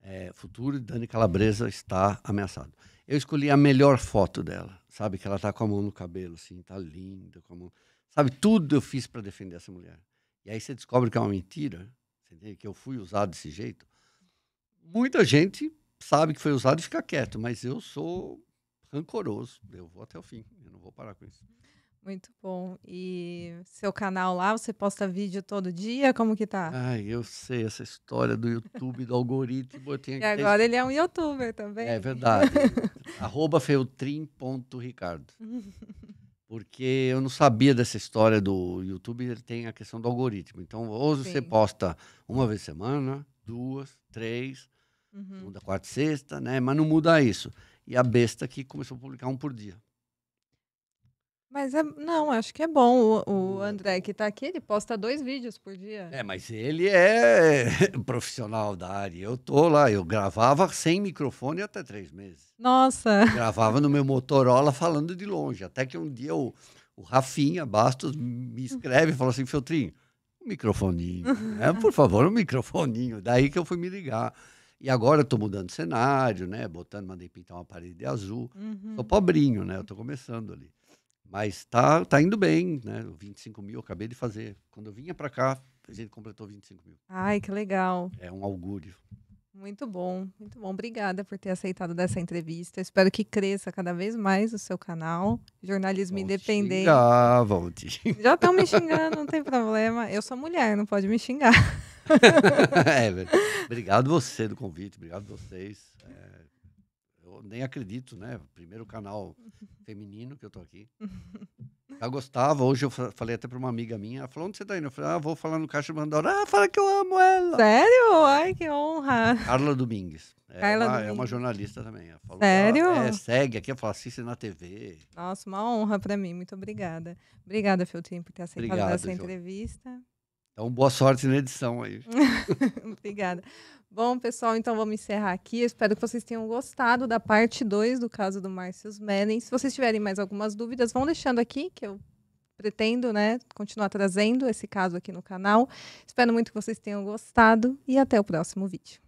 É, futuro de Dani Calabresa está ameaçado. Eu escolhi a melhor foto dela, sabe? Que ela está com a mão no cabelo, assim, tá linda, com a mão... Sabe, tudo eu fiz para defender essa mulher. E aí você descobre que é uma mentira, que eu fui usado desse jeito. Muita gente sabe que foi usado e fica quieto, mas eu sou rancoroso. Eu vou até o fim, eu não vou parar com isso. Muito bom. E seu canal lá, você posta vídeo todo dia? Como que tá? Ai, eu sei essa história do YouTube, do algoritmo. Eu tenho e agora ter... ele é um youtuber também. É verdade. Arroba feutrim.ricardo. Porque eu não sabia dessa história do YouTube, ele tem a questão do algoritmo. Então, ou Sim. você posta uma vez por semana, duas, três, uhum. segunda, quarta e sexta, né? Mas não muda isso. E a besta que começou a publicar um por dia. Mas é, não, acho que é bom. O, o hum. André que está aqui, ele posta dois vídeos por dia. É, mas ele é profissional da área. Eu tô lá, eu gravava sem microfone até três meses. Nossa! Eu gravava no meu Motorola falando de longe. Até que um dia o, o Rafinha Bastos me escreve e falou assim: Filtrinho, um microfoninho, né? por favor, um microfoninho. Daí que eu fui me ligar. E agora eu tô mudando cenário, né? Botando, mandei pintar uma parede azul. Uhum. Sou pobrinho, né? Eu tô começando ali. Mas tá, tá indo bem, né? 25 mil eu acabei de fazer. Quando eu vinha para cá, a gente completou 25 mil. Ai, que legal. É um augúrio. Muito bom, muito bom. Obrigada por ter aceitado dessa entrevista. Espero que cresça cada vez mais o seu canal. Jornalismo vão independente. Xingar, vão te... Já estão me xingando, não tem problema. Eu sou mulher, não pode me xingar. é, obrigado você do convite, obrigado vocês. É nem acredito, né? Primeiro canal feminino que eu tô aqui. Eu gostava, hoje eu falei até para uma amiga minha, ela falou, onde você tá indo? Eu falei, ah, vou falar no Caixa Bandora. Ah, fala que eu amo ela. Sério? Ai, que honra. Carla Domingues. É, Carla uma, Domingues. é uma jornalista também. Falou, Sério? Ela, é, segue aqui, a assiste na TV. Nossa, uma honra para mim, muito obrigada. Obrigada, Feltinho, por ter aceitado Obrigado, essa entrevista. João. Então, boa sorte na edição aí. obrigada. Bom, pessoal, então vamos encerrar aqui. espero que vocês tenham gostado da parte 2 do caso do Márcio Menem. Se vocês tiverem mais algumas dúvidas, vão deixando aqui, que eu pretendo né, continuar trazendo esse caso aqui no canal. Espero muito que vocês tenham gostado e até o próximo vídeo.